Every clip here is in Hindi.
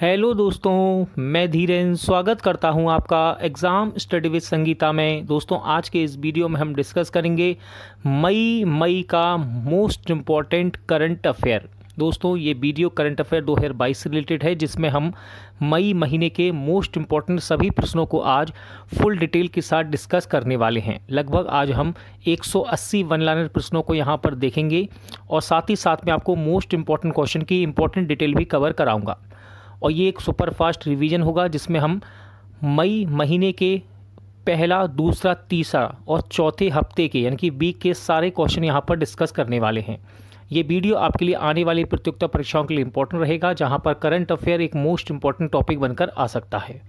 हेलो दोस्तों मैं धीरेन स्वागत करता हूं आपका एग्ज़ाम स्टडी विद संगीता में दोस्तों आज के इस वीडियो में हम डिस्कस करेंगे मई मई का मोस्ट इम्पॉर्टेंट करंट अफेयर दोस्तों ये वीडियो करंट अफेयर 2022 से रिलेटेड है जिसमें हम मई महीने के मोस्ट इम्पॉर्टेंट सभी प्रश्नों को आज फुल डिटेल के साथ डिस्कस करने वाले हैं लगभग आज हम 180 वन लाइनर प्रश्नों को यहाँ पर देखेंगे और साथ ही साथ में आपको मोस्ट इम्पॉर्टेंट क्वेश्चन की इम्पॉर्टेंट डिटेल भी कवर कराऊँगा और ये एक सुपर फास्ट रिवीजन होगा जिसमें हम मई महीने के पहला दूसरा तीसरा और चौथे हफ्ते के यानी कि वीक के सारे क्वेश्चन यहाँ पर डिस्कस करने वाले हैं ये वीडियो आपके लिए आने वाली प्रतियोगिता परीक्षाओं के लिए इंपॉर्टेंट रहेगा जहाँ पर करंट अफेयर एक मोस्ट इंपॉर्टेंट टॉपिक बनकर आ सकता है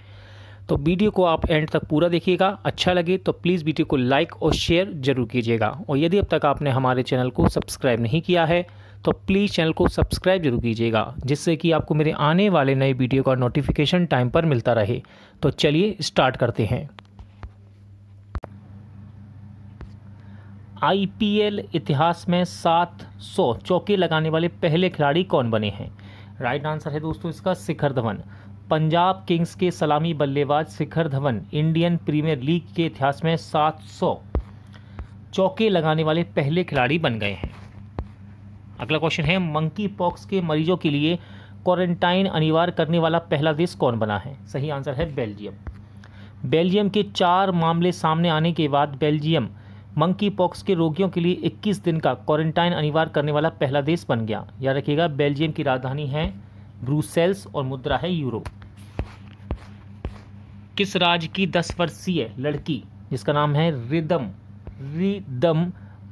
तो वीडियो को आप एंड तक पूरा देखिएगा अच्छा लगे तो प्लीज़ वीडियो को लाइक और शेयर जरूर कीजिएगा और यदि अब तक आपने हमारे चैनल को सब्सक्राइब नहीं किया है तो प्लीज़ चैनल को सब्सक्राइब जरूर कीजिएगा जिससे कि आपको मेरे आने वाले नए वीडियो का नोटिफिकेशन टाइम पर मिलता रहे तो चलिए स्टार्ट करते हैं आईपीएल इतिहास में सात सौ चौके लगाने वाले पहले खिलाड़ी कौन बने हैं राइट आंसर है दोस्तों इसका शिखर धवन पंजाब किंग्स के सलामी बल्लेबाज Shikhar Dhawan Indian Premier League के इतिहास में 700 चौके लगाने वाले पहले खिलाड़ी बन गए हैं अगला क्वेश्चन है मंकी पॉक्स के मरीजों के लिए क्वारंटाइन अनिवार्य करने वाला पहला देश कौन बना है सही आंसर है बेल्जियम बेल्जियम के चार मामले सामने आने के बाद बेल्जियम मंकी पॉक्स के रोगियों के लिए 21 दिन का क्वारंटाइन अनिवार्य करने वाला पहला देश बन गया याद रखिएगा बेल्जियम की राजधानी है ब्रूसेल्स और मुद्रा है यूरो किस राज्य की दस वर्षीय लड़की जिसका नाम है रिदम रिदम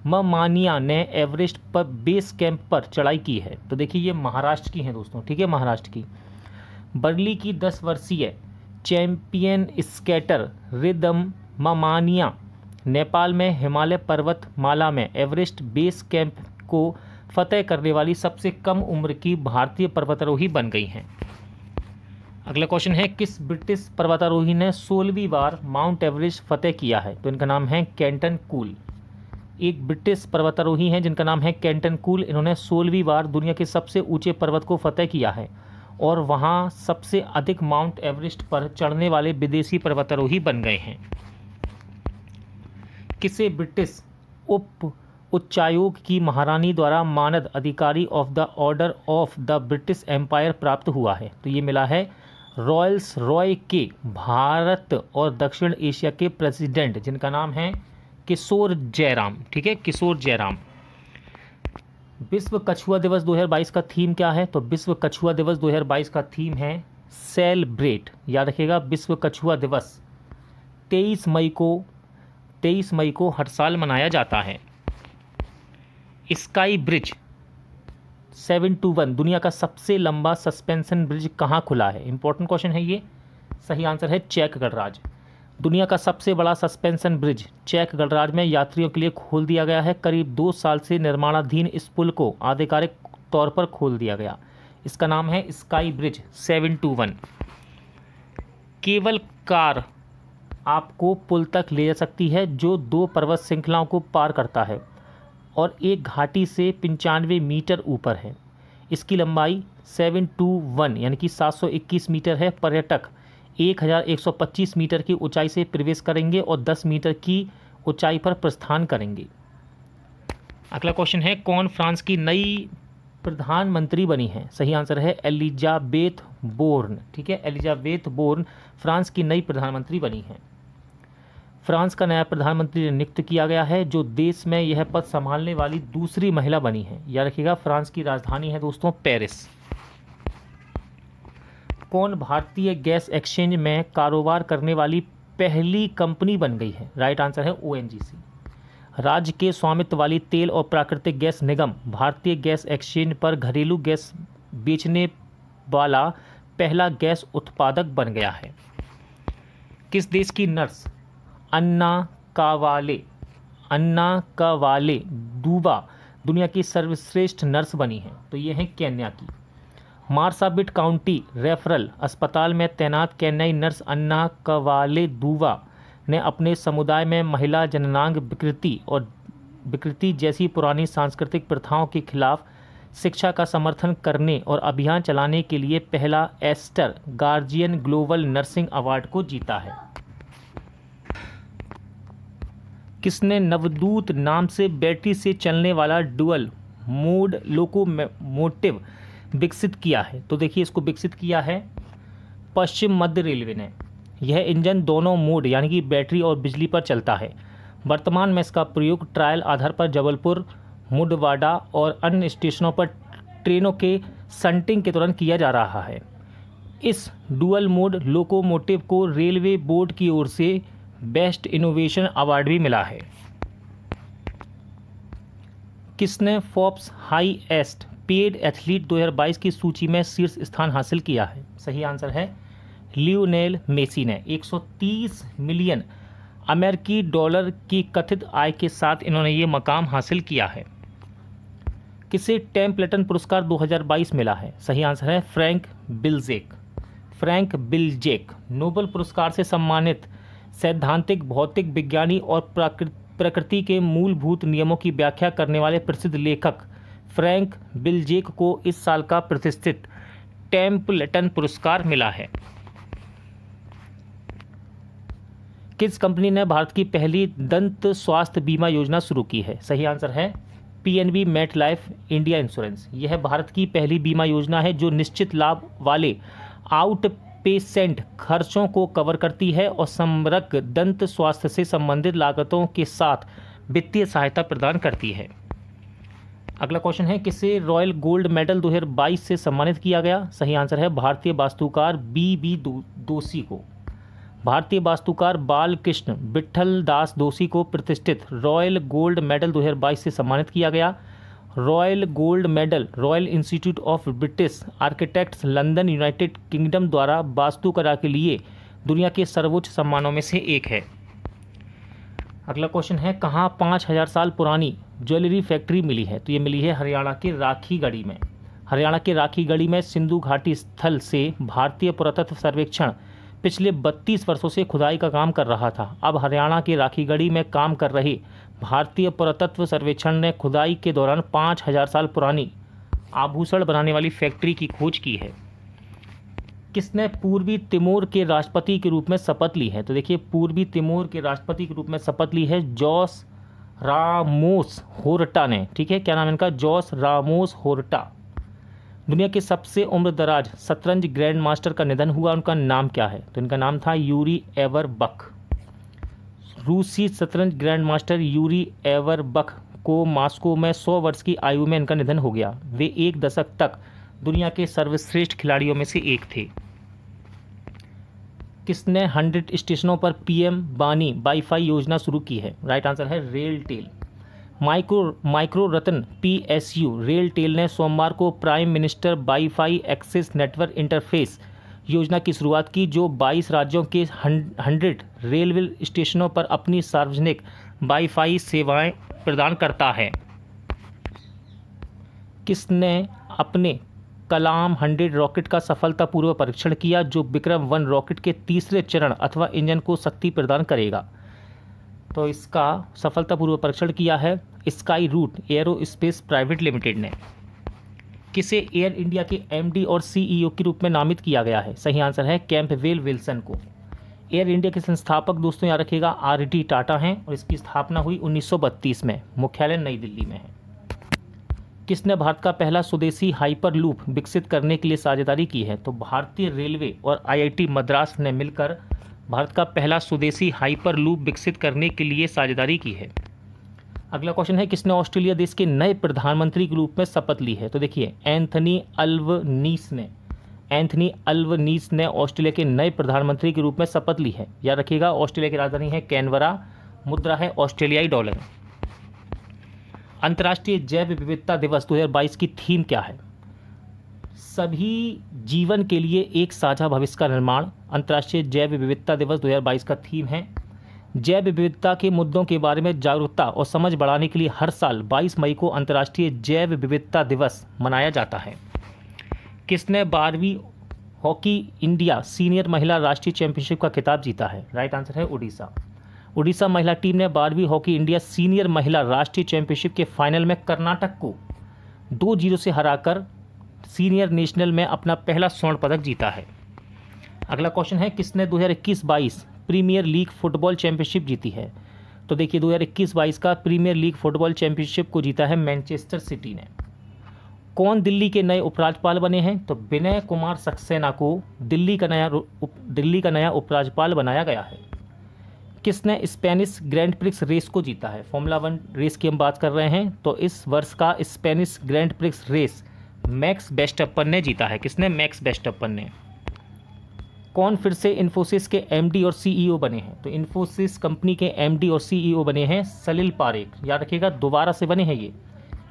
ममानिया ने एवरेस्ट पर बेस कैंप पर चढ़ाई की है तो देखिए ये महाराष्ट्र की है दोस्तों ठीक है महाराष्ट्र की बर्ली की दस वर्षीय चैम्पियन स्केटर रिदम ममानिया नेपाल में हिमालय पर्वत माला में एवरेस्ट बेस कैंप को फतेह करने वाली सबसे कम उम्र की भारतीय पर्वतारोही बन गई हैं अगला क्वेश्चन है किस ब्रिटिश पर्वतारोही ने सोलहवीं बार माउंट एवरेस्ट फतेह किया है तो इनका नाम है कैंटन कूल एक ब्रिटिश पर्वतारोही हैं जिनका नाम है कैंटन कूल इन्होंने सोलहवीं बार दुनिया के सबसे ऊंचे पर्वत को फतेह किया है और वहाँ सबसे अधिक माउंट एवरेस्ट पर चढ़ने वाले विदेशी पर्वतारोही बन गए हैं किसे ब्रिटिश उप उच्चायोग की महारानी द्वारा मानद अधिकारी of the order of the British Empire प्राप्त हुआ है तो ये मिला है रॉयल्स रॉय के भारत और दक्षिण एशिया के प्रेसिडेंट जिनका नाम है किशोर जयराम ठीक है किशोर जयराम विश्व कछुआ दिवस 2022 का थीम क्या है तो विश्व कछुआ दिवस 2022 का थीम है सेलिब्रेट याद रखिएगा विश्व कछुआ दिवस 23 मई को 23 मई को हर साल मनाया जाता है sky bridge seven two one दुनिया का सबसे लंबा सस्पेंशन ब्रिज कहाँ खुला है इंपॉर्टेंट क्वेश्चन है ये सही आंसर है चेक गणराज दुनिया का सबसे बड़ा सस्पेंशन ब्रिज चेक गणराज में यात्रियों के लिए खोल दिया गया है करीब दो साल से निर्माणाधीन इस पुल को आधिकारिक तौर पर खोल दिया गया इसका नाम है sky bridge seven two one केवल कार आपको पुल तक ले जा सकती है जो दो पर्वत श्रृंखलाओं को पार करता है और एक घाटी से पंचानवे मीटर ऊपर है इसकी लंबाई सेवन टू वन यानी कि 721 मीटर है पर्यटक 1125 मीटर की ऊंचाई से प्रवेश करेंगे और 10 मीटर की ऊंचाई पर प्रस्थान करेंगे अगला क्वेश्चन है कौन फ्रांस की नई प्रधानमंत्री बनी है सही आंसर है एलिजाबेथ बोर्न ठीक है एलिजाबेथ बोर्न फ्रांस की नई प्रधानमंत्री बनी है फ्रांस का नया प्रधानमंत्री नियुक्त किया गया है जो देश में यह पद संभालने वाली दूसरी महिला बनी है याद रखिएगा फ्रांस की राजधानी है दोस्तों पेरिस कौन भारतीय गैस एक्सचेंज में कारोबार करने वाली पहली कंपनी बन गई है राइट आंसर है ओ राज्य के स्वामित्व वाली तेल और प्राकृतिक गैस निगम भारतीय गैस एक्सचेंज पर घरेलू गैस बेचने वाला पहला गैस उत्पादक बन गया है किस देश की नर्स अन्ना कावाले अन्ना कावाले दुबा दुनिया की सर्वश्रेष्ठ नर्स बनी है तो ये है केन्या की मार्साबिट काउंटी रेफरल अस्पताल में तैनात चेन्नई नर्स अन्ना कवाले दुवा ने अपने समुदाय में महिला जननांग विकृति और विकृति जैसी पुरानी सांस्कृतिक प्रथाओं के खिलाफ शिक्षा का समर्थन करने और अभियान चलाने के लिए पहला Aster guardian global nursing award को जीता है किसने नवदूत नाम से बैटरी से चलने वाला डुअल मोड लोकोमोटिव विकसित किया है तो देखिए इसको विकसित किया है पश्चिम मध्य रेलवे ने यह इंजन दोनों मोड यानी कि बैटरी और बिजली पर चलता है वर्तमान में इसका प्रयोग ट्रायल आधार पर जबलपुर मुडवाडा और अन्य स्टेशनों पर ट्रेनों के संटिंग के दौरान किया जा रहा है इस डुअल मोड लोकोमोटिव को रेलवे बोर्ड की ओर से बेस्ट इनोवेशन अवार्ड भी मिला है किसने Forbes highest paid athlete 2022 की सूची में शीर्ष स्थान हासिल किया है सही आंसर है लियोनेल मेसी ने 130 मिलियन अमेरिकी डॉलर की कथित आय के साथ इन्होंने ये मकाम हासिल किया है किसे टेम प्लेटन पुरस्कार 2022 मिला है सही आंसर है Frank Wilczek Frank Wilczek Nobel पुरस्कार से सम्मानित सैद्धांतिक भौतिक विज्ञानी और प्रकृति के मूलभूत नियमों की व्याख्या करने वाले प्रसिद्ध लेखक फ्रैंक बिलजेक को इस साल का प्रतिष्ठित टेम्पलेटन पुरस्कार मिला है किस कंपनी ने भारत की पहली दंत स्वास्थ्य बीमा योजना शुरू की है सही आंसर है PNB Met Life India insurance यह भारत की पहली बीमा योजना है जो निश्चित लाभ वाले आउट पेसेंट खर्चों को कवर करती है और समरक दंत स्वास्थ्य से संबंधित लागतों के साथ वित्तीय सहायता प्रदान करती है अगला क्वेश्चन है किसे रॉयल गोल्ड मेडल 2022 से सम्मानित किया गया सही आंसर है भारतीय वास्तुकार बी बी दोषी को भारतीय वास्तुकार बालकृष्ण बिट्ठल दास दोषी को प्रतिष्ठित रॉयल गोल्ड मेडल 2022 से सम्मानित किया गया royal gold medal royal institute of British architects London United Kingdom द्वारा वास्तुकला के लिए दुनिया के सर्वोच्च सम्मानों में से एक है अगला क्वेश्चन है कहाँ पाँच हज़ार साल पुरानी ज्वेलरी फैक्ट्री मिली है तो ये मिली है हरियाणा के राखी गढ़ी में हरियाणा के राखी गढ़ी में सिंधु घाटी स्थल से भारतीय पुरातत्व सर्वेक्षण पिछले 32 वर्षों से खुदाई का काम कर रहा था अब हरियाणा के राखी गढ़ी में काम कर रहे भारतीय पुरातत्व सर्वेक्षण ने खुदाई के दौरान हजार साल पुरानी आभूषण बनाने वाली फैक्ट्री की खोज की है किसने पूर्वी तिमोर के राष्ट्रपति के रूप में शपथ ली है तो देखिए पूर्वी तिमोर के राष्ट्रपति के रूप में शपथ ली है जॉस रामोस होरटा ने ठीक है क्या नाम इनका जॉस रामोस होरटा दुनिया के सबसे उम्र दराज शतरंज ग्रैंड मास्टर का निधन हुआ उनका नाम क्या है तो इनका नाम था यूरी एवर बक रूसी शतरंज grand master Yuri Averbakh को मास्को में 100 वर्ष की आयु में इनका निधन हो गया वे एक दशक तक दुनिया के सर्वश्रेष्ठ खिलाड़ियों में से एक थे किसने हंड्रेड स्टेशनों पर पीएम बानी वाईफाई योजना शुरू की है राइट आंसर है रेल टेल माइक्रो माइक्रो एस पीएसयू रेल टेल ने सोमवार को prime minister WiFi access network interface योजना की शुरुआत की जो 22 राज्यों के 100 रेलवे स्टेशनों पर अपनी सार्वजनिक वाईफाई सेवाएं प्रदान करता है किसने अपने कलाम हंड्रेड रॉकेट का सफलतापूर्वक परीक्षण किया जो विक्रम वन रॉकेट के तीसरे चरण अथवा इंजन को शक्ति प्रदान करेगा तो इसका सफलतापूर्वक परीक्षण किया है Skyroot aerospace private limited ने किसे एयर इंडिया के एमडी और सीईओ के रूप में नामित किया गया है सही आंसर है कैंप वेल विल्सन को एयर इंडिया के संस्थापक दोस्तों यहाँ रखेगा आर टाटा हैं और इसकी स्थापना हुई उन्नीस में मुख्यालय नई दिल्ली में है किसने भारत का पहला स्वदेशी हाइपर लूप विकसित करने के लिए साझेदारी की है तो भारतीय रेलवे और आईआईटी मद्रास ने मिलकर भारत का पहला स्वदेशी हाइपर लूप विकसित करने के लिए साझेदारी की है अगला क्वेश्चन है किसने ऑस्ट्रेलिया देश के नए प्रधानमंत्री के रूप में शपथ ली है तो देखिए एंथनी अल्वनीस ने एंथनी अल्वनीस ने ऑस्ट्रेलिया के नए प्रधानमंत्री के रूप में शपथ ली है याद रखिएगा ऑस्ट्रेलिया की राजधानी है कैनवरा मुद्रा है ऑस्ट्रेलियाई डॉलर अंतर्राष्ट्रीय जैव विविधता दिवस 2022 की थीम क्या है सभी जीवन के लिए एक साझा भविष्य का निर्माण अंतर्राष्ट्रीय जैव विविधता दिवस 2022 का थीम है जैव विविधता के मुद्दों के बारे में जागरूकता और समझ बढ़ाने के लिए हर साल 22 मई को अंतर्राष्ट्रीय जैव विविधता दिवस मनाया जाता है किसने बारहवीं हॉकी इंडिया सीनियर महिला राष्ट्रीय चैंपियनशिप का खिताब जीता है राइट आंसर है उड़ीसा उड़ीसा महिला टीम ने बारहवीं हॉकी इंडिया सीनियर महिला राष्ट्रीय चैंपियनशिप के फाइनल में कर्नाटक को दो जीरो से हराकर सीनियर नेशनल में अपना पहला स्वर्ण पदक जीता है अगला क्वेश्चन है किसने 2021-22 प्रीमियर लीग फुटबॉल चैंपियनशिप जीती है तो देखिए 2021-22 का प्रीमियर लीग फुटबॉल चैंपियनशिप को जीता है मैनचेस्टर सिटी ने कौन दिल्ली के नए उपराज्यपाल बने हैं तो विनय कुमार सक्सेना को दिल्ली का नया दिल्ली का नया उपराज्यपाल बनाया गया है किसने स्पेनिश ग्रैंड प्रिक्स रेस को जीता है फॉर्मूला वन रेस की हम बात कर रहे हैं तो इस वर्ष का Spanish grand prix race Max Verstappen ने जीता है किसने मैक्स बेस्टअपन ने कौन फिर से इन्फोसिस के एमडी और सीईओ e बने हैं तो इन्फोसिस कंपनी के एमडी और सीईओ e बने हैं सलील पारेख याद रखिएगा दोबारा से बने हैं ये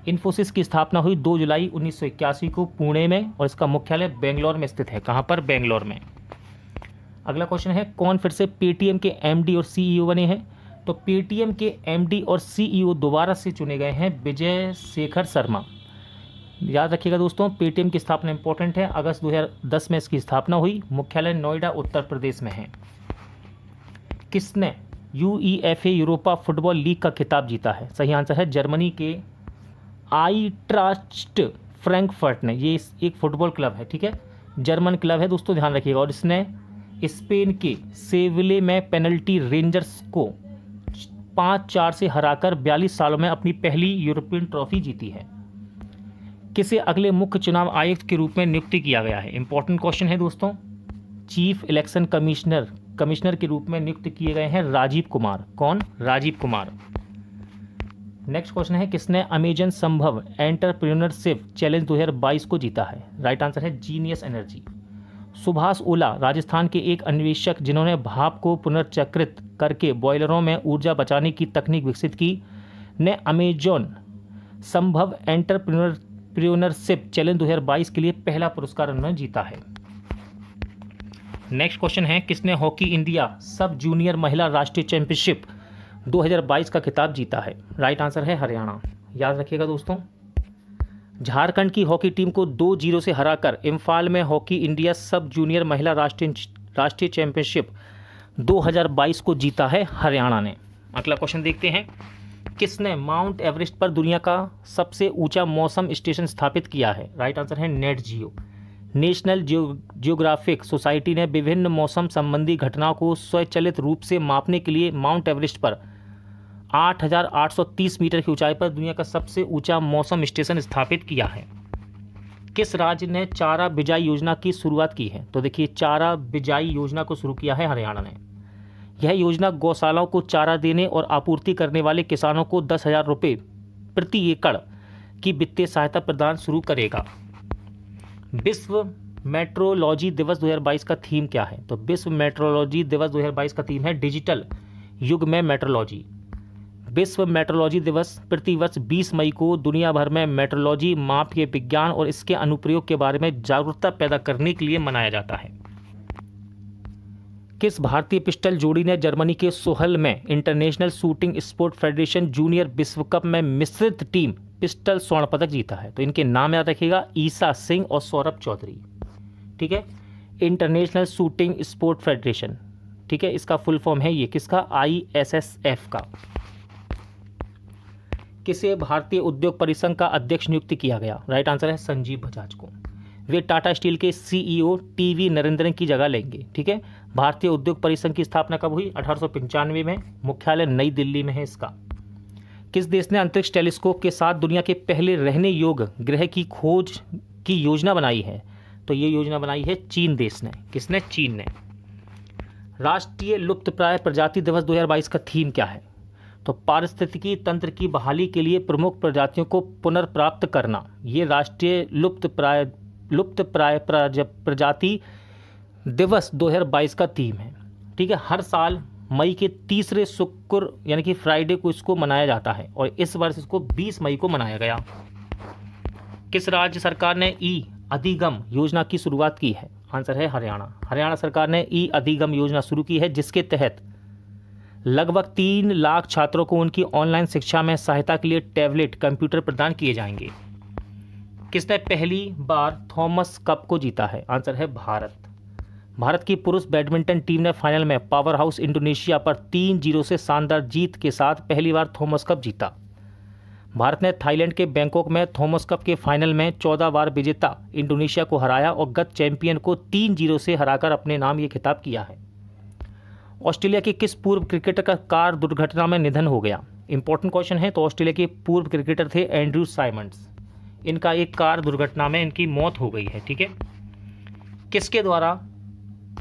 इन्फोसिस की स्थापना हुई 2 जुलाई 1981 को पुणे में और इसका मुख्यालय बेंगलोर में स्थित है कहाँ पर बेंगलोर में अगला क्वेश्चन है कौन फिर से पेटीएम के एमडी और सीईओ e बने हैं तो पेटीएम के एमडी और सीईओ e दोबारा से चुने गए हैं विजय शेखर शर्मा याद रखिएगा दोस्तों पेटीएम की स्थापना इंपॉर्टेंट है अगस्त 2010 में इसकी स्थापना हुई मुख्यालय नोएडा उत्तर प्रदेश में है किसने U E F A Europa football league का खिताब जीता है सही आंसर है जर्मनी के आई ट्रस्ट फ्रेंकफर्ट ने ये एक फुटबॉल क्लब है ठीक है जर्मन क्लब है दोस्तों ध्यान रखिएगा और इसने स्पेन के सेविले में पेनल्टी रेंजर्स को पाँच चार से हराकर बयालीस सालों में अपनी पहली यूरोपियन ट्रॉफी जीती है किसे अगले मुख्य चुनाव आयुक्त के रूप में नियुक्ति किया गया है इंपॉर्टेंट क्वेश्चन है दोस्तों चीफ इलेक्शन कमिश्नर कमिश्नर के रूप में नियुक्त किए गए हैं राजीव कुमार कौन राजीव कुमार नेक्स्ट क्वेश्चन है किसने अमेजन संभव एंटरप्रीनरशिप चैलेंज 2022 को जीता है राइट right आंसर है जीनियस एनर्जी सुभाष ओला राजस्थान के एक अन्वेषक जिन्होंने भाप को पुनर्चक्रित करके बॉयलरों में ऊर्जा बचाने की तकनीक विकसित की ने अमेजॉन संभव एंटरप्रेन्योरशिप चैलेंज 2022 के लिए पहला पुरस्कार उन्होंने जीता है नेक्स्ट क्वेश्चन है किसने हॉकी इंडिया सब जूनियर महिला राष्ट्रीय चैंपियनशिप 2022 का खिताब जीता है राइट आंसर है हरियाणा याद रखिएगा दोस्तों झारखंड की हॉकी टीम को दो जीरो से हराकर इम्फाल में हॉकी इंडिया सब जूनियर महिला राष्ट्रीय राष्ट्रीय चैंपियनशिप 2022 को जीता है हरियाणा ने अगला क्वेश्चन देखते हैं किसने माउंट एवरेस्ट पर दुनिया का सबसे ऊंचा मौसम स्टेशन स्थापित किया है राइट आंसर है net geo national geographic society ने विभिन्न मौसम संबंधी घटनाओं को स्वचालित रूप से मापने के लिए माउंट एवरेस्ट पर 8,830 मीटर की ऊंचाई पर दुनिया का सबसे ऊंचा मौसम स्टेशन स्थापित किया है किस राज्य ने चारा बिजाई योजना की शुरुआत की है तो देखिए चारा बिजाई योजना को शुरू किया है हरियाणा ने यह योजना गौशालाओं को चारा देने और आपूर्ति करने वाले किसानों को दस हज़ार रुपये प्रति एकड़ की वित्तीय सहायता प्रदान शुरू करेगा विश्व मेट्रोलॉजी दिवस 2022 का थीम क्या है तो विश्व मेट्रोलॉजी दिवस 2022 का थीम है डिजिटल युग में मेट्रोलॉजी विश्व मेट्रोलॉजी दिवस प्रतिवर्ष 20 मई को दुनिया भर में मेट्रोलॉजी माप के विज्ञान और इसके अनुप्रयोग के बारे में जागरूकता पैदा करने के लिए मनाया जाता है किस भारतीय पिस्टल जोड़ी ने जर्मनी के सोहल में international shooting sport federation junior विश्व कप में मिश्रित टीम पिस्टल स्वर्ण पदक जीता है तो इनके नाम याद रखिएगा ईसा सिंह और सौरभ चौधरी ठीक है इंटरनेशनल शूटिंग स्पोर्ट फेडरेशन ठीक है इसका फुल फॉर्म है ये किसका आई एस एस एफ का किसे भारतीय उद्योग परिसंघ का अध्यक्ष नियुक्त किया गया राइट आंसर है संजीव बजाज को वे टाटा स्टील के सीईओ टीवी e नरेंद्रन की जगह लेंगे ठीक है भारतीय उद्योग परिसंघ की स्थापना कब हुई अठारह में मुख्यालय नई दिल्ली में है इसका किस देश ने अंतरिक्ष टेलीस्कोप के साथ दुनिया के पहले रहने योग ग्रह की खोज की योजना बनाई है तो ये योजना बनाई है चीन देश ने किसने चीन ने राष्ट्रीय लुप्त प्राय प्रजाति दिवस 2022 का थीम क्या है तो पारिस्थितिकी तंत्र की बहाली के लिए प्रमुख प्रजातियों को पुनर्प्राप्त करना ये राष्ट्रीय लुप्त प्राय लुप्त प्राय प्रजाति दिवस 2022 का थीम है ठीक है हर साल मई के तीसरे शुक्र यानी कि फ्राइडे को इसको मनाया जाता है और इस वर्ष इसको 20 मई को मनाया गया किस राज्य सरकार ने ई अधिगम योजना की शुरुआत की है आंसर है हरियाणा हरियाणा सरकार ने ई अधिगम योजना शुरू की है जिसके तहत लगभग तीन लाख छात्रों को उनकी ऑनलाइन शिक्षा में सहायता के लिए टैबलेट कंप्यूटर प्रदान किए जाएंगे किसने पहली बार थॉमस कप को जीता है आंसर है भारत भारत की पुरुष बैडमिंटन टीम ने फाइनल में पावर हाउस इंडोनेशिया पर तीन जीरो से शानदार जीत के साथ पहली बार थॉमस कप जीता भारत ने थाईलैंड के बैंकॉक में थॉमस कप के फाइनल में चौदह बार विजेता इंडोनेशिया को हराया और गत चैंपियन को तीन जीरो से हराकर अपने नाम ये खिताब किया है ऑस्ट्रेलिया के किस पूर्व क्रिकेटर का कार दुर्घटना में निधन हो गया इंपॉर्टेंट क्वेश्चन है तो ऑस्ट्रेलिया के पूर्व क्रिकेटर थे एंड्रू साइमंड्स इनका एक कार दुर्घटना में इनकी मौत हो गई है ठीक है किसके द्वारा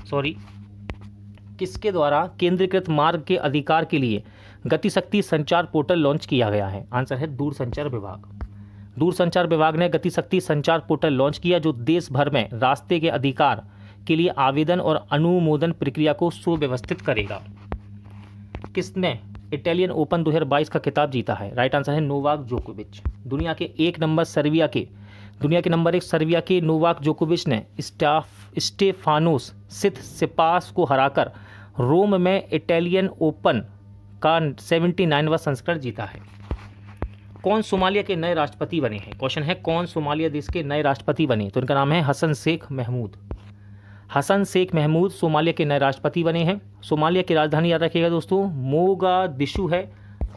सॉरी किसके द्वारा केंद्रीकृत मार्ग के अधिकार के लिए गतिशक्ति संचार पोर्टल लॉन्च किया गया है आंसर है दूरसंचार विभाग दूरसंचार विभाग ने गतिशक्ति संचार पोर्टल लॉन्च किया जो देश भर में रास्ते के अधिकार के लिए आवेदन और अनुमोदन प्रक्रिया को सुव्यवस्थित करेगा किसने इटालियन ओपन 2022 का खिताब जीता है राइट आंसर है नोवाक जोकोविच दुनिया के एक नंबर सर्बिया के दुनिया के नंबर एक सर्बिया के नोवाक जोकोविच ने स्टाफ स्टेफानोस सिथ सिपास को हराकर रोम में इटालियन ओपन का सेवेंटी नाइनवा संस्करण जीता है कौन सोमालिया के नए राष्ट्रपति बने हैं क्वेश्चन है कौन सोमालिया देश के नए राष्ट्रपति बने तो इनका नाम है Hassan Sheikh Mohamud Hassan Sheikh Mohamud Somalia के नए राष्ट्रपति बने हैं सोमालिया की राजधानी याद रखिएगा दोस्तों मोगा दिशु है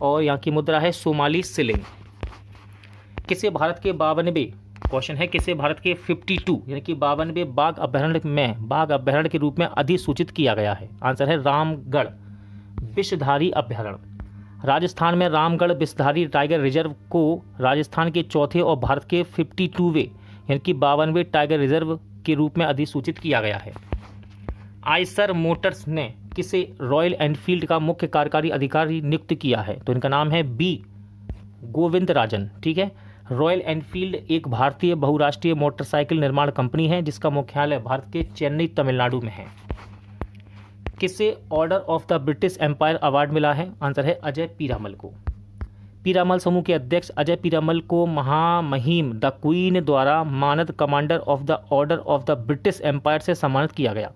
और यहाँ की मुद्रा है सोमाली सिलिंग किसे भारत के बावनवे क्वेश्चन है किसे भारत के 52 यानी कि बावनवे बाघ अभ्यारण्य में बाघ अभ्यारण्य के रूप में अधिसूचित किया गया है आंसर है रामगढ़ विषधारी अभ्यारण्य राजस्थान में रामगढ़ विषधारी टाइगर रिजर्व को राजस्थान के चौथे और भारत के फिफ्टी यानी कि बावनवे टाइगर रिजर्व के रूप में अधिसूचित किया गया है आयसर मोटर्स ने किसे रॉयल एनफील्ड का मुख्य कार्यकारी अधिकारी नियुक्त किया है तो इनका नाम है बी गोविंद राजन ठीक है रॉयल एनफील्ड एक भारतीय बहुराष्ट्रीय मोटरसाइकिल निर्माण कंपनी है जिसका मुख्यालय भारत के चेन्नई तमिलनाडु में है किसे order of the British Empire award मिला है आंसर है अजय पीरामल को पीरामल समूह के अध्यक्ष अजय पीरामल को महामहिम द क्वीन द्वारा मानद commander of the order of the British Empire से सम्मानित किया गया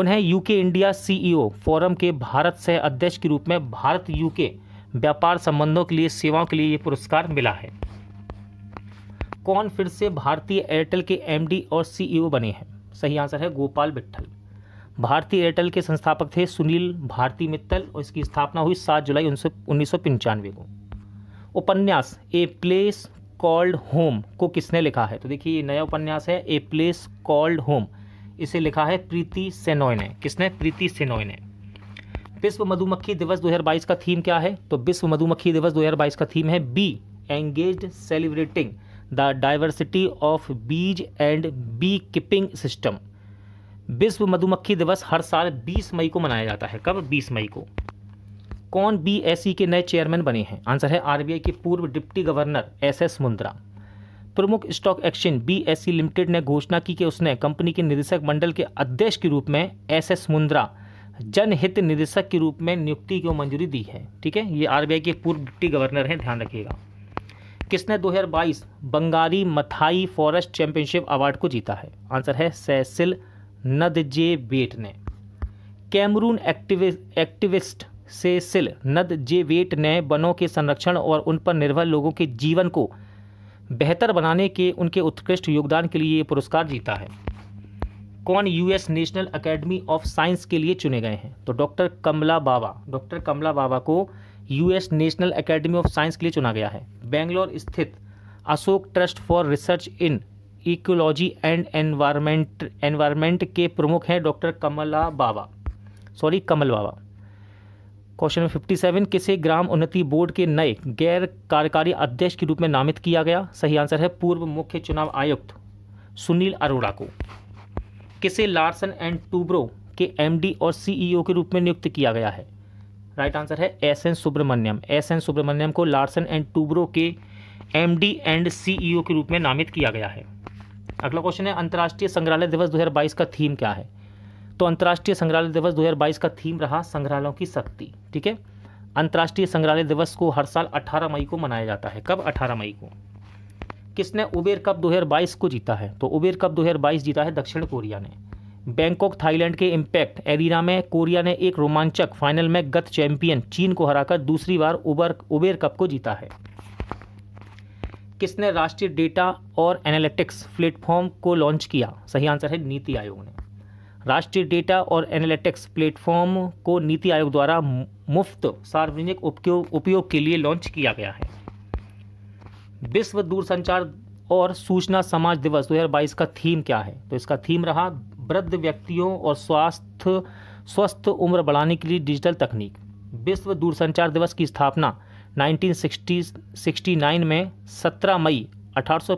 उन्हें यूके इंडिया सीईओ फोरम के भारत सह अध्यक्ष के रूप में भारत यूके व्यापार संबंधों के लिए सेवाओं के लिए यह पुरस्कार मिला है कौन फिर से भारतीय एयरटेल के एमडी और सीईओ बने हैं सही आंसर है गोपाल विट्ठल भारतीय एयरटेल के संस्थापक थे सुनील भारती मित्तल और इसकी स्थापना हुई सात जुलाई उन्नीस को उपन्यास ए प्लेस कॉल्ड होम को किसने लिखा है तो देखिए ये नया उपन्यास है ए प्लेस कॉल्ड होम इसे लिखा है प्रीति सेनोय ने किसने प्रीति सेनोय ने विश्व मधुमक्खी दिवस 2022 का थीम क्या है तो विश्व मधुमक्खी दिवस 2022 का थीम है bee engage celebrating the diversity of bees and beekeeping system विश्व मधुमक्खी दिवस हर साल 20 मई को मनाया जाता है कब 20 मई को कौन बीएसई e के नए चेयरमैन बने हैं आंसर है आरबीआई के पूर्व deputy governor S S Mundra प्रमुख स्टॉक एक्सचेंज बीएसई लिमिटेड ने घोषणा की कि उसने कंपनी के निदेशक मंडल के अध्यक्ष के रूप में एस एस मुंद्रा जनहित निदेशक के रूप में नियुक्ति को मंजूरी दी है ठीक है ये आर के पूर्व डिप्टी गवर्नर हैं ध्यान रखिएगा किसने 2022 Wangari Maathai forest championship award को जीता है आंसर है सैसिल नदजे बेट ने कैमरून एक्टिविस्ट सेसिल नद जे वेट ने वनों के संरक्षण और उन पर निर्भर लोगों के जीवन को बेहतर बनाने के उनके उत्कृष्ट योगदान के लिए ये पुरस्कार जीता है कौन US National Academy of Science के लिए चुने गए हैं तो डॉक्टर कमला बाबा डॉक्टर कमला बाबा को US National Academy of Science के लिए चुना गया है बेंगलोर स्थित Ashoka trust for research in ecology and environment environment के प्रमुख हैं doctor Kamala Baba sorry Kamal Baba question number fifty seven किसे ग्राम उन्नति बोर्ड के नए गैर कार्यकारी अध्यक्ष के रूप में नामित किया गया सही आंसर है पूर्व मुख्य चुनाव आयुक्त सुनील अरोड़ा को किसे लार्सन एंड टूब्रो के एमडी और सीईओ e के रूप में नियुक्त किया गया है राइट आंसर है S N Subrahmanyan S N Subrahmanyan को लार्सन एंड टूब्रो के एम एंड सीईओ e के रूप में नामित किया गया है अगला क्वेश्चन है अंतर्राष्ट्रीय संग्रहालय दिवस 2022 का थीम क्या है तो अंतर्राष्ट्रीय संग्रहालय दिवस 2022 का थीम रहा संग्रहालयों की शक्ति ठीक है अंतर्राष्ट्रीय संग्रहालय दिवस को हर साल 18 मई को मनाया जाता है कब 18 मई को किसने उबेर कप 2022 को जीता है तो उबेर कप 2022 जीता है दक्षिण कोरिया ने बैंकॉक थाईलैंड के इम्पैक्ट एरिना में कोरिया ने एक रोमांचक फाइनल में गत चैंपियन चीन को हराकर दूसरी बार उबर उबेर कप को जीता है किसने राष्ट्रीय डेटा और एनालिटिक्स प्लेटफॉर्म को लॉन्च किया सही आंसर है नीति आयोग ने राष्ट्रीय डेटा और एनालिटिक्स प्लेटफॉर्म को नीति आयोग द्वारा मुफ्त सार्वजनिक उपयोग के लिए लॉन्च किया गया है विश्व दूरसंचार और सूचना समाज दिवस 2022 का थीम क्या है तो इसका थीम रहा वृद्ध व्यक्तियों और स्वास्थ्य स्वस्थ उम्र बढ़ाने के लिए डिजिटल तकनीक विश्व दूरसंचार दिवस की स्थापना 1969 में 17 मई अठारह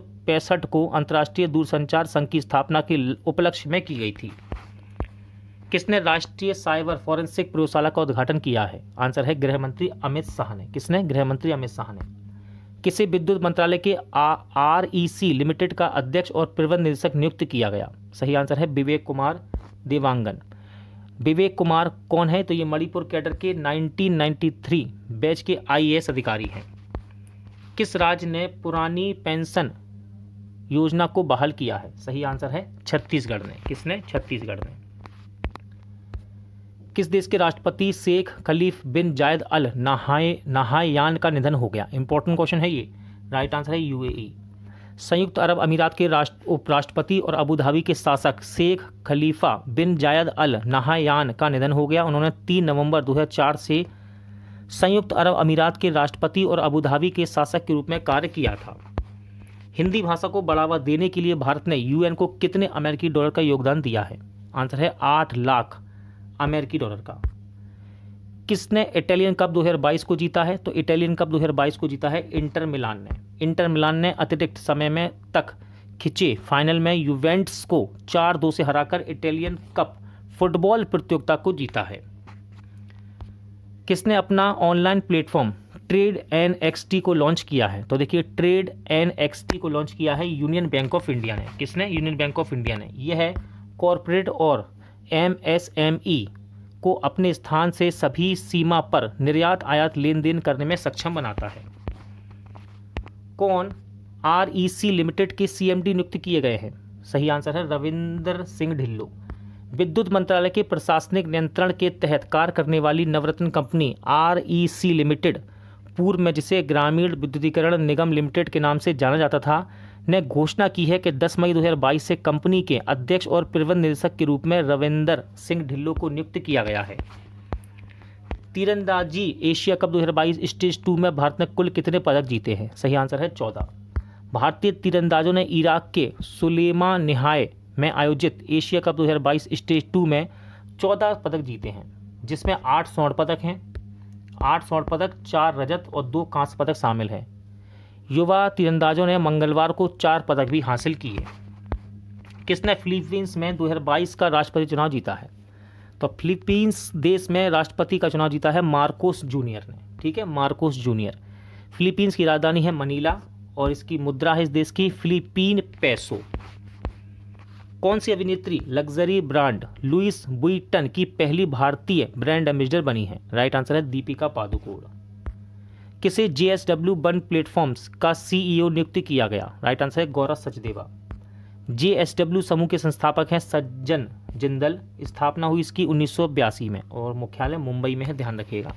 को अंतर्राष्ट्रीय दूरसंचार संघ की स्थापना के उपलक्ष्य में की गई थी किसने राष्ट्रीय साइबर फॉरेंसिक प्रयोगशाला का उद्घाटन किया है आंसर है गृह मंत्री अमित शाह ने किसने गृह मंत्री अमित शाह ने किसे विद्युत मंत्रालय के आर ई सी लिमिटेड का अध्यक्ष और प्रबंध निदेशक नियुक्त किया गया सही आंसर है विवेक कुमार देवांगन विवेक कुमार कौन है तो ये मणिपुर कैडर के 1993 बैच के आईएएस अधिकारी हैं किस राज्य ने पुरानी पेंशन योजना को बहाल किया है सही आंसर है छत्तीसगढ़ ने किसने छत्तीसगढ़ ने किस देश के राष्ट्रपति शेख खलीफ बिन जायद अल नहाय नहायान का निधन हो गया इंपॉर्टेंट क्वेश्चन है ये राइट आंसर है यूएई e। संयुक्त अरब अमीरात के राष्ट्र उपराष्ट्रपति और अबूधाबी के शासक शेख खलीफा बिन जायद अल नहायान का निधन हो गया उन्होंने 3 नवंबर 2004 से संयुक्त अरब अमीरात के राष्ट्रपति और अबूधाबी के शासक के रूप में कार्य किया था हिंदी भाषा को बढ़ावा देने के लिए भारत ने यूएन को कितने अमेरिकी डॉलर का योगदान दिया है आंसर है आठ लाख अमेरिकी डॉलर का किसने इटालियन कप 2022 को जीता है तो इटालियन कप 2022 को जीता है इंटर मिलान ने इंटर मिलान ने अतिरिक्त समय में तक खिंचे फाइनल में यूवेंट्स को चार दो से हराकर इटालियन कप फुटबॉल प्रतियोगिता को जीता है किसने अपना online platform trade N X T को लॉन्च किया है तो देखिए ट्रेड एन एक्स टी को लॉन्च किया है यूनियन बैंक ऑफ इंडिया ने किसने यूनियन बैंक ऑफ इंडिया ने यह है कॉरपोरेट और एमएसएमई e को अपने स्थान से सभी सीमा पर निर्यात आयात लेन देन करने में सक्षम बनाता है कौन आर लिमिटेड e के सीएमडी नियुक्त किए गए हैं सही आंसर है रविंदर सिंह ढिल्लो विद्युत मंत्रालय के प्रशासनिक नियंत्रण के तहत कार्य करने वाली Navratna company R limited e पूर्व में जिसे ग्रामीण विद्युतीकरण निगम लिमिटेड के नाम से जाना जाता था ने घोषणा की है कि 10 मई 2022 से कंपनी के अध्यक्ष और प्रबंध निदेशक के रूप में रविंदर सिंह ढिल्लो को नियुक्त किया गया है तीरंदाजी एशिया कप 2022 स्टेज टू में भारत ने कुल कितने पदक जीते हैं सही आंसर है चौदह भारतीय तीरंदाजों ने इराक के सुलेमा निहाय में आयोजित एशिया कप 2022 स्टेज टू में चौदह पदक जीते हैं जिसमें आठ स्वर्ण पदक हैं आठ स्वर्ण पदक चार रजत और दो कांस्य पदक शामिल हैं युवा तीरंदाजों ने मंगलवार को चार पदक भी हासिल किए किसने फिलीपींस में 2022 का राष्ट्रपति चुनाव जीता है तो फिलीपींस देश में राष्ट्रपति का चुनाव जीता है मार्कोस जूनियर ने ठीक है मार्कोस जूनियर फिलीपींस की राजधानी है मनीला और इसकी मुद्रा है इस देश की फिलीपीन पैसो कौन सी अभिनेत्री लग्जरी ब्रांड लुइस बुइटन की पहली भारतीय ब्रांड एम्बेसडर बनी है राइट आंसर है दीपिका पादुकोण किसे J S W one platforms का सीईओ e नियुक्त किया गया राइट आंसर है Gaurav Sachdeva J S W समूह के संस्थापक हैं सज्जन जिंदल स्थापना हुई इसकी उन्नीस में और मुख्यालय मुंबई में है ध्यान रखिएगा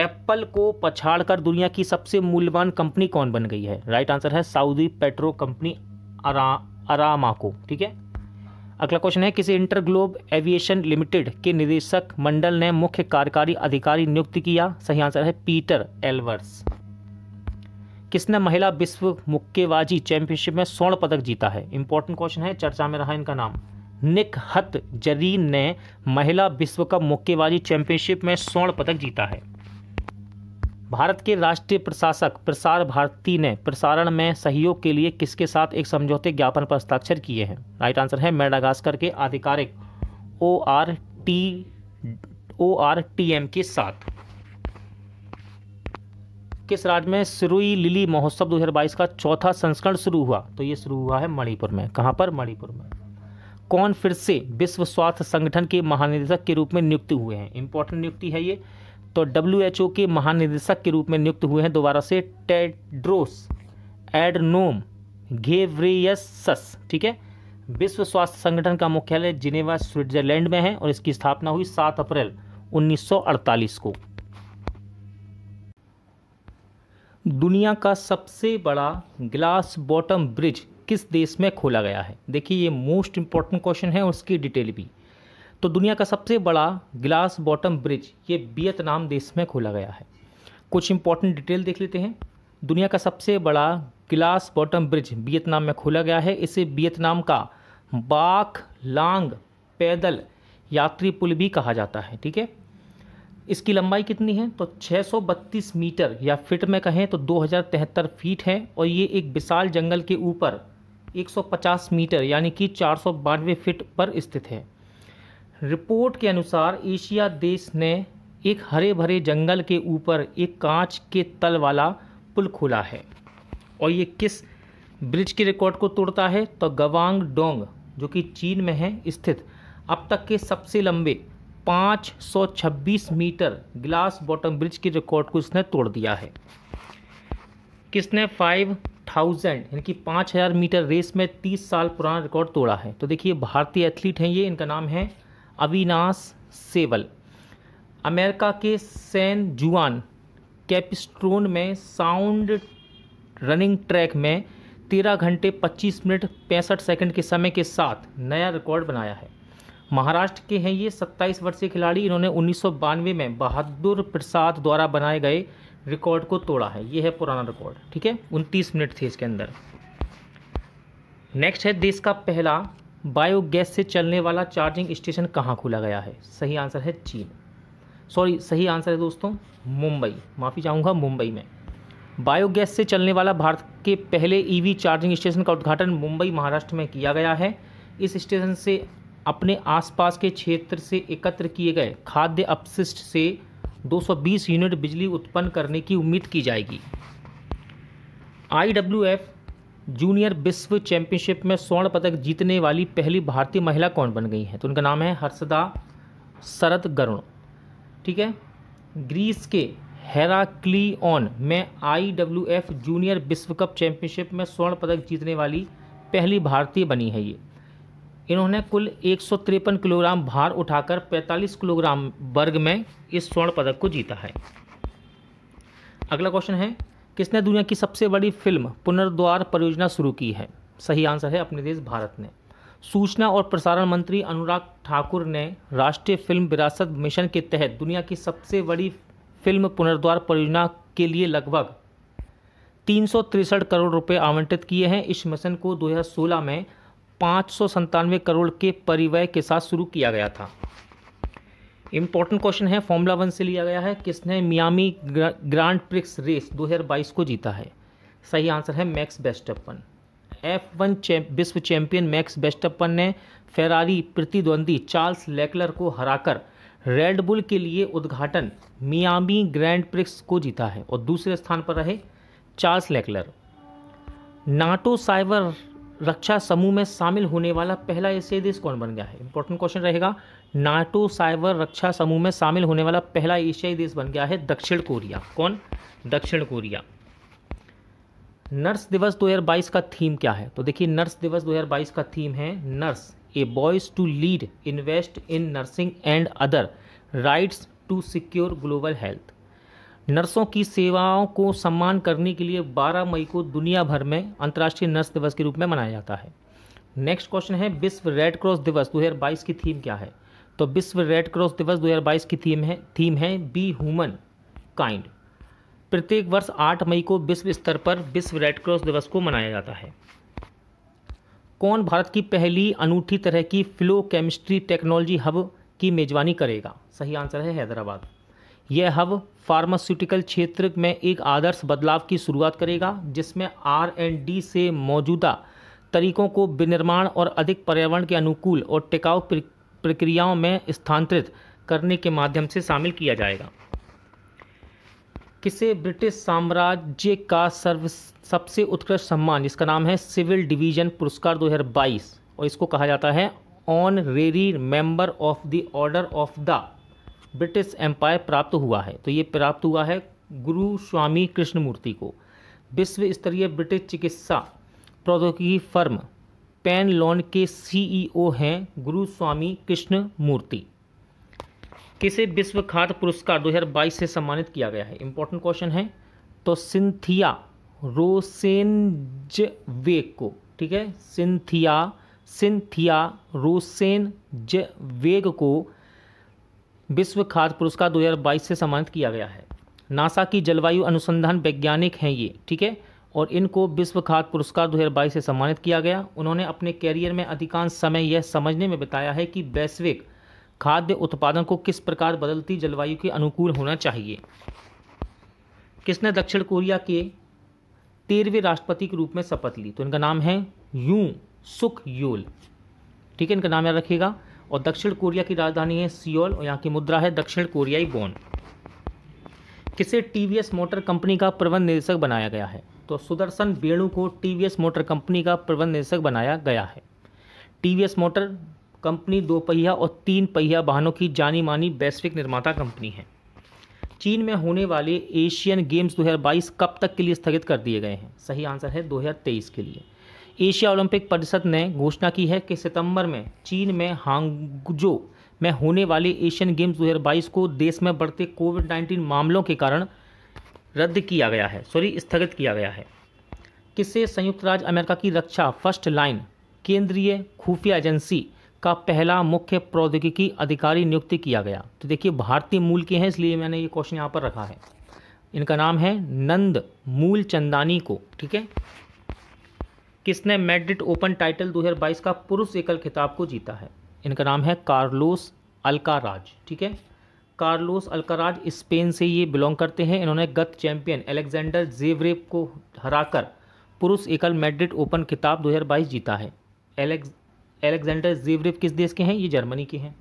एप्पल को पछाड़कर दुनिया की सबसे मूल्यवान कंपनी कौन बन गई है राइट आंसर है सऊदी पेट्रो कंपनी अरा अरामा को ठीक है अगला क्वेश्चन है किसी इंटरग्लोब एविएशन लिमिटेड के निदेशक मंडल ने मुख्य कार्यकारी अधिकारी नियुक्त किया सही आंसर है पीटर एल्वर्स किसने महिला विश्व मुक्केबाजी चैंपियनशिप में स्वर्ण पदक जीता है इंपॉर्टेंट क्वेश्चन है चर्चा में रहा इनका नाम निक हत जरीन ने महिला विश्व कप मुक्केबाजी चैंपियनशिप में स्वर्ण पदक जीता है भारत के राष्ट्रीय प्रशासक प्रसार भारती ने प्रसारण में सहयोग के लिए किसके साथ एक समझौते ज्ञापन पर हस्ताक्षर किए हैं राइट आंसर है मेडागास्कर के आधिकारिक O R T O R T M के साथ किस राज्य में सिरुई लिली महोत्सव 2022 का चौथा संस्करण शुरू हुआ तो ये शुरू हुआ है मणिपुर में कहाँ पर मणिपुर में कौन फिर से विश्व स्वास्थ्य संगठन के महानिदेशक के रूप में नियुक्त हुए हैं इंपॉर्टेंट नियुक्ति है ये तो डब्ल्यू के महानिदेशक के रूप में नियुक्त हुए हैं दोबारा से टेड्रोस एडनोम घेवरियसस ठीक है विश्व स्वास्थ्य संगठन का मुख्यालय जिनेवा स्विट्जरलैंड में है और इसकी स्थापना हुई 7 अप्रैल 1948 को दुनिया का सबसे बड़ा ग्लास बॉटम ब्रिज किस देश में खोला गया है देखिए ये मोस्ट इंपॉर्टेंट क्वेश्चन है और उसकी डिटेल भी तो दुनिया का सबसे बड़ा ग्लास बॉटम ब्रिज ये वियतनाम देश में खोला गया है कुछ इंपॉर्टेंट डिटेल देख लेते हैं दुनिया का सबसे बड़ा ग्लास बॉटम ब्रिज वियतनाम में खोला गया है इसे वियतनाम का बाख लांग पैदल यात्री पुल भी कहा जाता है ठीक है इसकी लंबाई कितनी है तो 632 मीटर या फिट में कहें तो दो फीट है और ये एक विशाल जंगल के ऊपर 150 मीटर यानी कि चार फीट पर स्थित है रिपोर्ट के अनुसार एशिया देश ने एक हरे भरे जंगल के ऊपर एक कांच के तल वाला पुल खोला है और ये किस ब्रिज के रिकॉर्ड को तोड़ता है तो गवांग डोंग जो कि चीन में है स्थित अब तक के सबसे लंबे 526 मीटर ग्लास बॉटम ब्रिज के रिकॉर्ड को इसने तोड़ दिया है किसने फाइव थाउजेंड यानी कि पाँच हज़ार मीटर रेस में तीस साल पुराना रिकॉर्ड तोड़ा है तो देखिए भारतीय एथलीट हैं ये इनका नाम है अविनाश सेवल अमेरिका के सैन जुआन कैपस्ट्रोन में साउंड रनिंग ट्रैक में तेरह घंटे पच्चीस मिनट पैंसठ सेकंड के समय के साथ नया रिकॉर्ड बनाया है महाराष्ट्र के हैं ये सत्ताईस वर्षीय खिलाड़ी इन्होंने उन्नीस में बहादुर प्रसाद द्वारा बनाए गए रिकॉर्ड को तोड़ा है ये है पुराना रिकॉर्ड ठीक है उनतीस मिनट थे इसके अंदर नेक्स्ट है देश का पहला बायोगैस से चलने वाला चार्जिंग स्टेशन कहाँ खोला गया है सही आंसर है चीन सॉरी सही आंसर है दोस्तों मुंबई माफ़ी चाहूँगा मुंबई में बायोगैस से चलने वाला भारत के पहले ईवी e चार्जिंग स्टेशन का उद्घाटन मुंबई महाराष्ट्र में किया गया है इस स्टेशन से अपने आसपास के क्षेत्र से एकत्र किए गए खाद्य अपशिष्ट से 220 यूनिट बिजली उत्पन्न करने की उम्मीद की जाएगी आई जूनियर विश्व चैंपियनशिप में स्वर्ण पदक जीतने वाली पहली भारतीय महिला कौन बन गई हैं तो उनका नाम है हर्षदा शरद गरुण ठीक है ग्रीस के ऑन में एफ जूनियर विश्व कप चैंपियनशिप में स्वर्ण पदक जीतने वाली पहली भारतीय बनी है ये इन्होंने कुल एक किलोग्राम भार उठाकर 45 किलोग्राम वर्ग में इस स्वर्ण पदक को जीता है अगला क्वेश्चन है किसने दुनिया की सबसे बड़ी फिल्म पुनर्द्वार परियोजना शुरू की है सही आंसर है अपने देश भारत ने सूचना और प्रसारण मंत्री अनुराग ठाकुर ने राष्ट्रीय फिल्म विरासत मिशन के तहत दुनिया की सबसे बड़ी फिल्म पुनर्द्वार परियोजना के लिए लगभग तीन करोड़ रुपए आवंटित किए हैं इस मिशन को 2016 में पाँच करोड़ के परिवय के साथ शुरू किया गया था इंपॉर्टेंट क्वेश्चन है फॉर्मूला वन से लिया गया है किसने मियामी ग्रांड प्रिक्स रेस 2022 को जीता है सही आंसर है मैक्स बेस्टअपन एफ वन विश्व चैंपियन मैक्स बेस्टअपन ने फेरारी प्रतिद्वंदी चार्ल्स लेकलर को हराकर रेड बुल के लिए उद्घाटन मियामी ग्रैंड प्रिक्स को जीता है और दूसरे स्थान पर रहे चार्ल्स लेकलर नाटो साइबर रक्षा समूह में शामिल होने वाला पहला एशियाई देश कौन बन गया है इंपॉर्टेंट क्वेश्चन रहेगा नाटो साइबर रक्षा समूह में शामिल होने वाला पहला एशियाई देश बन गया है दक्षिण कोरिया कौन दक्षिण कोरिया नर्स दिवस 2022 का थीम क्या है तो देखिए नर्स दिवस 2022 का थीम है nurse a voice to lead invest in nursing and other rights to secure global health नर्सों की सेवाओं को सम्मान करने के लिए 12 मई को दुनिया भर में अंतर्राष्ट्रीय नर्स दिवस के रूप में मनाया जाता है नेक्स्ट क्वेश्चन है विश्व रेड क्रॉस दिवस 2022 की थीम क्या है तो विश्व रेड क्रॉस दिवस 2022 की थीम है थीम है बी ह्यूमन काइंड प्रत्येक वर्ष 8 मई को विश्व स्तर पर विश्व रेड क्रॉस दिवस को मनाया जाता है कौन भारत की पहली अनूठी तरह की फ्लो केमिस्ट्री टेक्नोलॉजी हब की मेजबानी करेगा सही आंसर है हैदराबाद यह हब फार्मास्यूटिकल क्षेत्र में एक आदर्श बदलाव की शुरुआत करेगा जिसमें आर एंड डी से मौजूदा तरीकों को विनिर्माण और अधिक पर्यावरण के अनुकूल और टिकाऊ प्रक्रियाओं में स्थानांतरित करने के माध्यम से शामिल किया जाएगा किसे ब्रिटिश साम्राज्य का सर्व सबसे उत्कृष्ट सम्मान जिसका नाम है सिविल डिवीजन पुरस्कार 2022 और इसको कहा जाता है honorary member of the order of the British Empire प्राप्त हुआ है तो ये प्राप्त हुआ है गुरु स्वामी कृष्णमूर्ति को विश्व स्तरीय ब्रिटिश चिकित्सा प्रौद्योगिकी फर्म पैन लॉन के सीईओ e हैं गुरु स्वामी कृष्ण मूर्ति किसे विश्व खाद पुरस्कार 2022 से सम्मानित किया गया है इंपॉर्टेंट क्वेश्चन है तो सिंथिया रोसेनज वे को ठीक है सिंथिया सिंथिया रोसेन जेग को विश्व खाद्य पुरस्कार 2022 से सम्मानित किया गया है नासा की जलवायु अनुसंधान वैज्ञानिक हैं ये ठीक है और इनको विश्व खाद्य पुरस्कार 2022 से सम्मानित किया गया उन्होंने अपने कैरियर में अधिकांश समय यह समझने में बताया है कि वैश्विक खाद्य उत्पादन को किस प्रकार बदलती जलवायु के अनुकूल होना चाहिए किसने दक्षिण कोरिया के तेरहवें राष्ट्रपति के रूप में शपथ ली तो इनका नाम है यू सुख योल ठीक है इनका नाम याद रखिएगा और दक्षिण कोरिया की राजधानी है सियोल और यहाँ की मुद्रा है दक्षिण कोरियाई बोन किसे टीवीएस मोटर कंपनी का प्रबंध निदेशक बनाया गया है तो सुदर्शन बेणु को टीवीएस मोटर कंपनी का प्रबंध निदेशक बनाया गया है टीवीएस मोटर कंपनी दो पहिया और तीन पहिया वाहनों की जानी मानी वैश्विक निर्माता कंपनी है चीन में होने वाले एशियन गेम्स 2022 कब तक के लिए स्थगित कर दिए गए हैं सही आंसर है 2023 के लिए एशिया ओलंपिक परिषद ने घोषणा की है कि सितंबर में चीन में हांगजो में होने वाले एशियन गेम्स 2022 को देश में बढ़ते कोविड 19 मामलों के कारण रद्द किया गया है सॉरी स्थगित किया गया है किससे संयुक्त राज्य अमेरिका की रक्षा फर्स्ट लाइन केंद्रीय खुफिया एजेंसी का पहला मुख्य प्रौद्योगिकी अधिकारी नियुक्त किया गया तो देखिए भारतीय मूल के हैं इसलिए मैंने ये क्वेश्चन यहाँ पर रखा है इनका नाम है नंद मूल चंदानी को ठीक है किसने मेड्रिड ओपन टाइटल 2022 का पुरुष एकल खिताब को जीता है इनका नाम है कार्लोस अलकाराज ठीक है कार्लोस अल्कराज स्पेन से ये बिलोंग करते हैं इन्होंने गत चैंपियन एलेक्जेंडर जेवरेप को हराकर पुरुष एकल मैड्रिड ओपन खिताब 2022 जीता है एलेक्स एलेक्जेंडर किस देश के हैं ये जर्मनी के हैं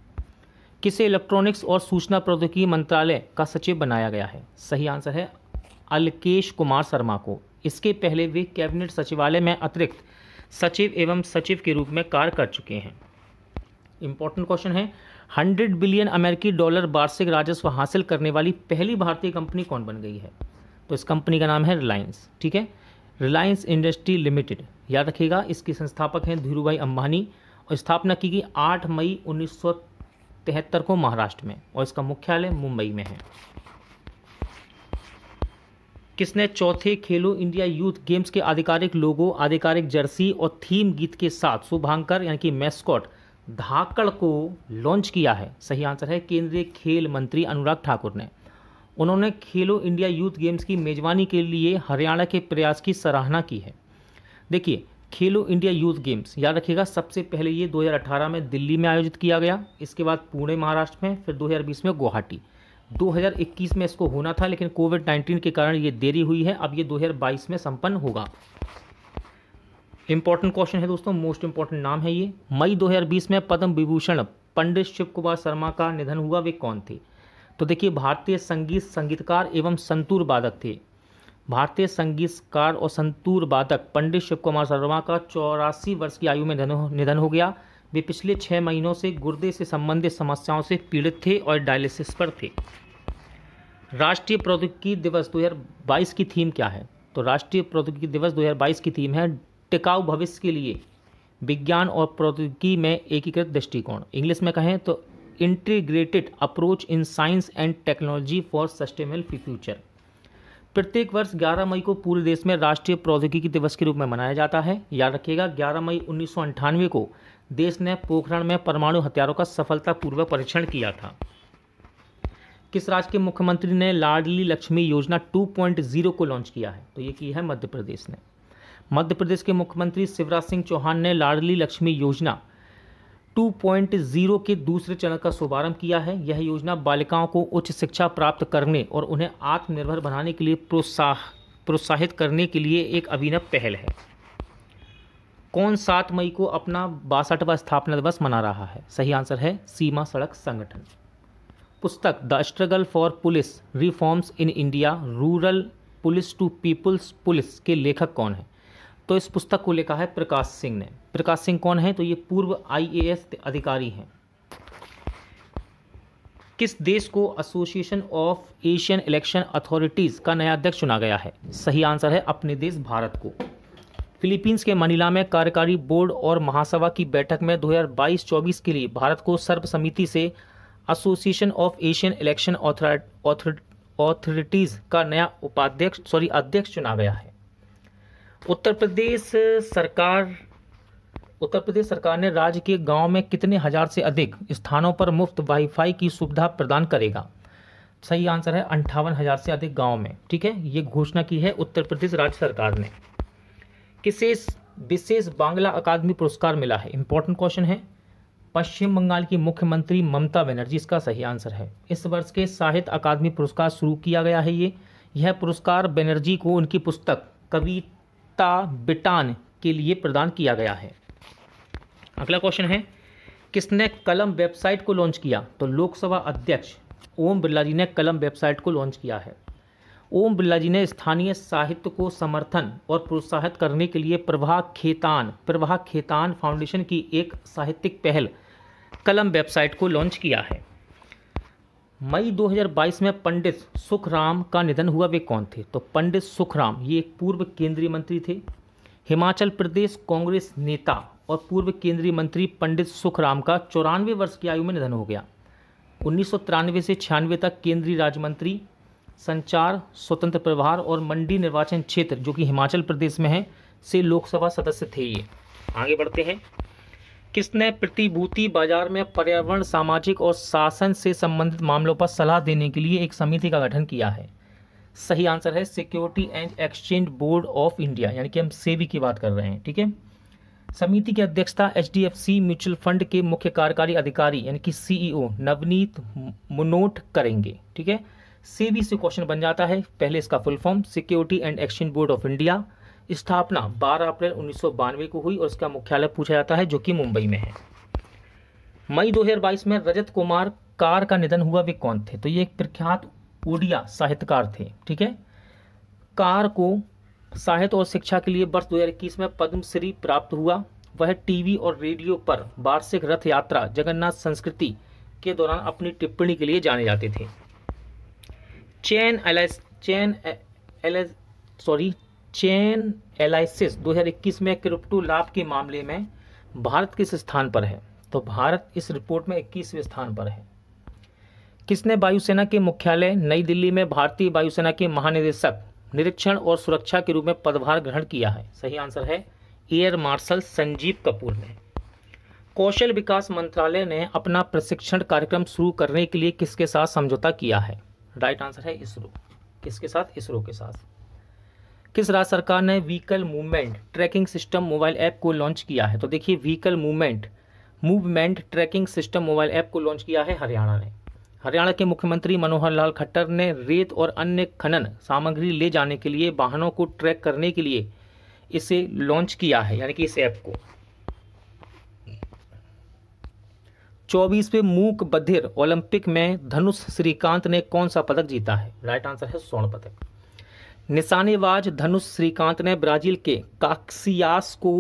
किसे इलेक्ट्रॉनिक्स और सूचना प्रौद्योगिकी मंत्रालय का सचिव बनाया गया है सही आंसर है अलकेश कुमार शर्मा को इसके पहले वे कैबिनेट सचिवालय में अतिरिक्त सचिव एवं सचिव के रूप में कार्य कर चुके हैं इंपॉर्टेंट क्वेश्चन है 100 बिलियन अमेरिकी डॉलर वार्षिक राजस्व हासिल करने वाली पहली भारतीय कंपनी कौन बन गई है तो इस कंपनी का नाम है रिलायंस ठीक है रिलायंस इंडस्ट्री लिमिटेड याद रखिएगा इसके संस्थापक हैं धीरू भाई और स्थापना की गई आठ मई उन्नीस को महाराष्ट्र में और इसका मुख्यालय मुंबई में है किसने चौथे खेलो इंडिया यूथ गेम्स के आधिकारिक लोगो आधिकारिक जर्सी और थीम गीत के साथ शुभांकर यानी कि मैस्कॉट धाकड़ को लॉन्च किया है सही आंसर है केंद्रीय खेल मंत्री अनुराग ठाकुर ने उन्होंने खेलो इंडिया यूथ गेम्स की मेजबानी के लिए हरियाणा के प्रयास की सराहना की है देखिए खेलो इंडिया यूथ गेम्स याद रखिएगा सबसे पहले ये 2018 में दिल्ली में आयोजित किया गया इसके बाद पुणे महाराष्ट्र में फिर 2020 में गुवाहाटी 2021 में इसको होना था लेकिन कोविड 19 के कारण ये देरी हुई है अब ये 2022 में संपन्न होगा इंपॉर्टेंट क्वेश्चन है दोस्तों मोस्ट इंपॉर्टेंट नाम है ये मई 2020 में पद्म विभूषण पंडित शिव कुमार शर्मा का निधन हुआ वे कौन थे तो देखिए भारतीय संगीत संगीतकार एवं संतूर वादक थे भारतीय संगीतकार और संतूर वादक पंडित शिव कुमार शर्मा का चौरासी वर्ष की आयु में निधन हो गया वे पिछले छः महीनों से गुर्दे से संबंधित समस्याओं से पीड़ित थे और डायलिसिस पर थे राष्ट्रीय प्रौद्योगिकी दिवस 2022 की थीम क्या है तो राष्ट्रीय प्रौद्योगिकी दिवस 2022 की थीम है टिकाऊ भविष्य के लिए विज्ञान और प्रौद्योगिकी में एकीकृत दृष्टिकोण इंग्लिश में कहें तो integrated approach in science and technology for sustainable future प्रत्येक वर्ष 11 मई को पूरे देश में राष्ट्रीय प्रौद्योगिकी दिवस के रूप में मनाया जाता है याद रखिएगा 11 मई उन्नीस को देश ने पोखरण में परमाणु हथियारों का सफलतापूर्वक परीक्षण किया था किस राज्य के मुख्यमंत्री ने लाडली लक्ष्मी योजना 2.0 को लॉन्च किया है तो ये की है मध्य प्रदेश ने मध्य प्रदेश के मुख्यमंत्री शिवराज सिंह चौहान ने लाडली लक्ष्मी योजना 2.0 के दूसरे चरण का शुभारंभ किया है यह योजना बालिकाओं को उच्च शिक्षा प्राप्त करने और उन्हें आत्मनिर्भर बनाने के लिए प्रोत्साह प्रोत्साहित करने के लिए एक अभिनव पहल है कौन सात मई को अपना बासठवा स्थापना दिवस मना रहा है सही आंसर है सीमा सड़क संगठन पुस्तक the struggle for police reforms in India rural police to people's police के लेखक कौन हैं तो इस पुस्तक को लिखा है प्रकाश सिंह ने प्रकाश सिंह कौन है तो ये पूर्व आईएएस अधिकारी हैं किस देश को association of Asian election authorities का नया अध्यक्ष चुना गया है सही आंसर है अपने देश भारत को फिलीपींस के मनीला में कार्यकारी बोर्ड और महासभा की बैठक में 2022-24 के लिए भारत को सर्वसम्मति से association of Asian election authorities का नया उपाध्यक्ष सॉरी अध्यक्ष चुना गया है उत्तर प्रदेश सरकार उत्तर प्रदेश सरकार ने राज्य के गांव में कितने हज़ार से अधिक स्थानों पर मुफ्त वाईफाई की सुविधा प्रदान करेगा सही आंसर है अंठावन हज़ार से अधिक गांव में ठीक है ये घोषणा की है उत्तर प्रदेश राज्य सरकार ने किसे विशेष बांग्ला अकादमी पुरस्कार मिला है इंपॉर्टेंट क्वेश्चन है पश्चिम बंगाल की मुख्यमंत्री ममता बनर्जी इसका सही आंसर है इस वर्ष के साहित्य अकादमी पुरस्कार शुरू किया गया है ये यह पुरस्कार बनर्जी को उनकी पुस्तक कवि ताबिटान के लिए प्रदान किया गया है अगला क्वेश्चन है किसने कलम वेबसाइट को लॉन्च किया तो लोकसभा अध्यक्ष ओम बिरला जी ने कलम वेबसाइट को लॉन्च किया है ओम बिरला जी ने स्थानीय साहित्य को समर्थन और प्रोत्साहित करने के लिए प्रभा खेतान प्रभा खेतान फाउंडेशन की एक साहित्यिक पहल कलम वेबसाइट को लॉन्च किया है मई 2022 में पंडित सुखराम का निधन हुआ वे कौन थे तो पंडित सुखराम ये एक पूर्व केंद्रीय मंत्री थे हिमाचल प्रदेश कांग्रेस नेता और पूर्व केंद्रीय मंत्री पंडित सुखराम का चौरानवे वर्ष की आयु में निधन हो गया उन्नीस से छियानवे तक केंद्रीय राज्य मंत्री संचार स्वतंत्र प्रभार और मंडी निर्वाचन क्षेत्र जो कि हिमाचल प्रदेश में है से लोकसभा सदस्य थे ये आगे बढ़ते हैं किसने प्रतिभूति बाजार में पर्यावरण सामाजिक और शासन से संबंधित मामलों पर सलाह देने के लिए एक समिति का गठन किया है सही आंसर है security and exchange board of India यानी कि हम सेबी की बात कर रहे हैं ठीक है समिति की अध्यक्षता H D F C mutual fund के मुख्य कार्यकारी अधिकारी यानी कि सीईओ नवनीत मुनोट करेंगे ठीक है सेबी से क्वेश्चन बन जाता है पहले इसका full form security and exchange board of India स्थापना 12 अप्रैल उन्नीस को हुई और इसका मुख्यालय पूछा जाता है जो कि मुंबई में है मई 2022 में रजत कुमार कार का निधन हुआ वे कौन थे तो ये एक प्रख्यात उड़िया साहित्यकार थे ठीक है कार को साहित्य और शिक्षा के लिए वर्ष 2021 में पद्मश्री प्राप्त हुआ वह टीवी और रेडियो पर वार्षिक रथ यात्रा जगन्नाथ संस्कृति के दौरान अपनी टिप्पणी के लिए जाने जाते थे चैन एलेस चैन एलेस सॉरी चेन एलाइसिस 2021 में क्रिप्टो लाभ के मामले में भारत किस स्थान पर है तो भारत इस रिपोर्ट में इक्कीसवें स्थान पर है किसने वायुसेना के मुख्यालय नई दिल्ली में भारतीय वायुसेना के महानिदेशक निरीक्षण और सुरक्षा के रूप में पदभार ग्रहण किया है सही आंसर है एयर मार्शल संजीव कपूर ने कौशल विकास मंत्रालय ने अपना प्रशिक्षण कार्यक्रम शुरू करने के लिए किसके साथ समझौता किया है राइट आंसर है इसरो किसके साथ इसरो के साथ किस राज्य सरकार ने vehicle movement tracking system mobile app को लॉन्च किया है तो देखिए vehicle movement movement tracking system mobile app को लॉन्च किया है हरियाणा ने हरियाणा के मुख्यमंत्री मनोहर लाल खट्टर ने रेत और अन्य खनन सामग्री ले जाने के लिए वाहनों को ट्रैक करने के लिए इसे लॉन्च किया है यानी कि इस ऐप को चौबीसवें मूक बधिर ओलंपिक में धनुष श्रीकांत ने कौन सा पदक जीता है राइट आंसर है स्वर्ण पदक निशानेबाज धनुष श्रीकांत ने ब्राजील के काक्सियास को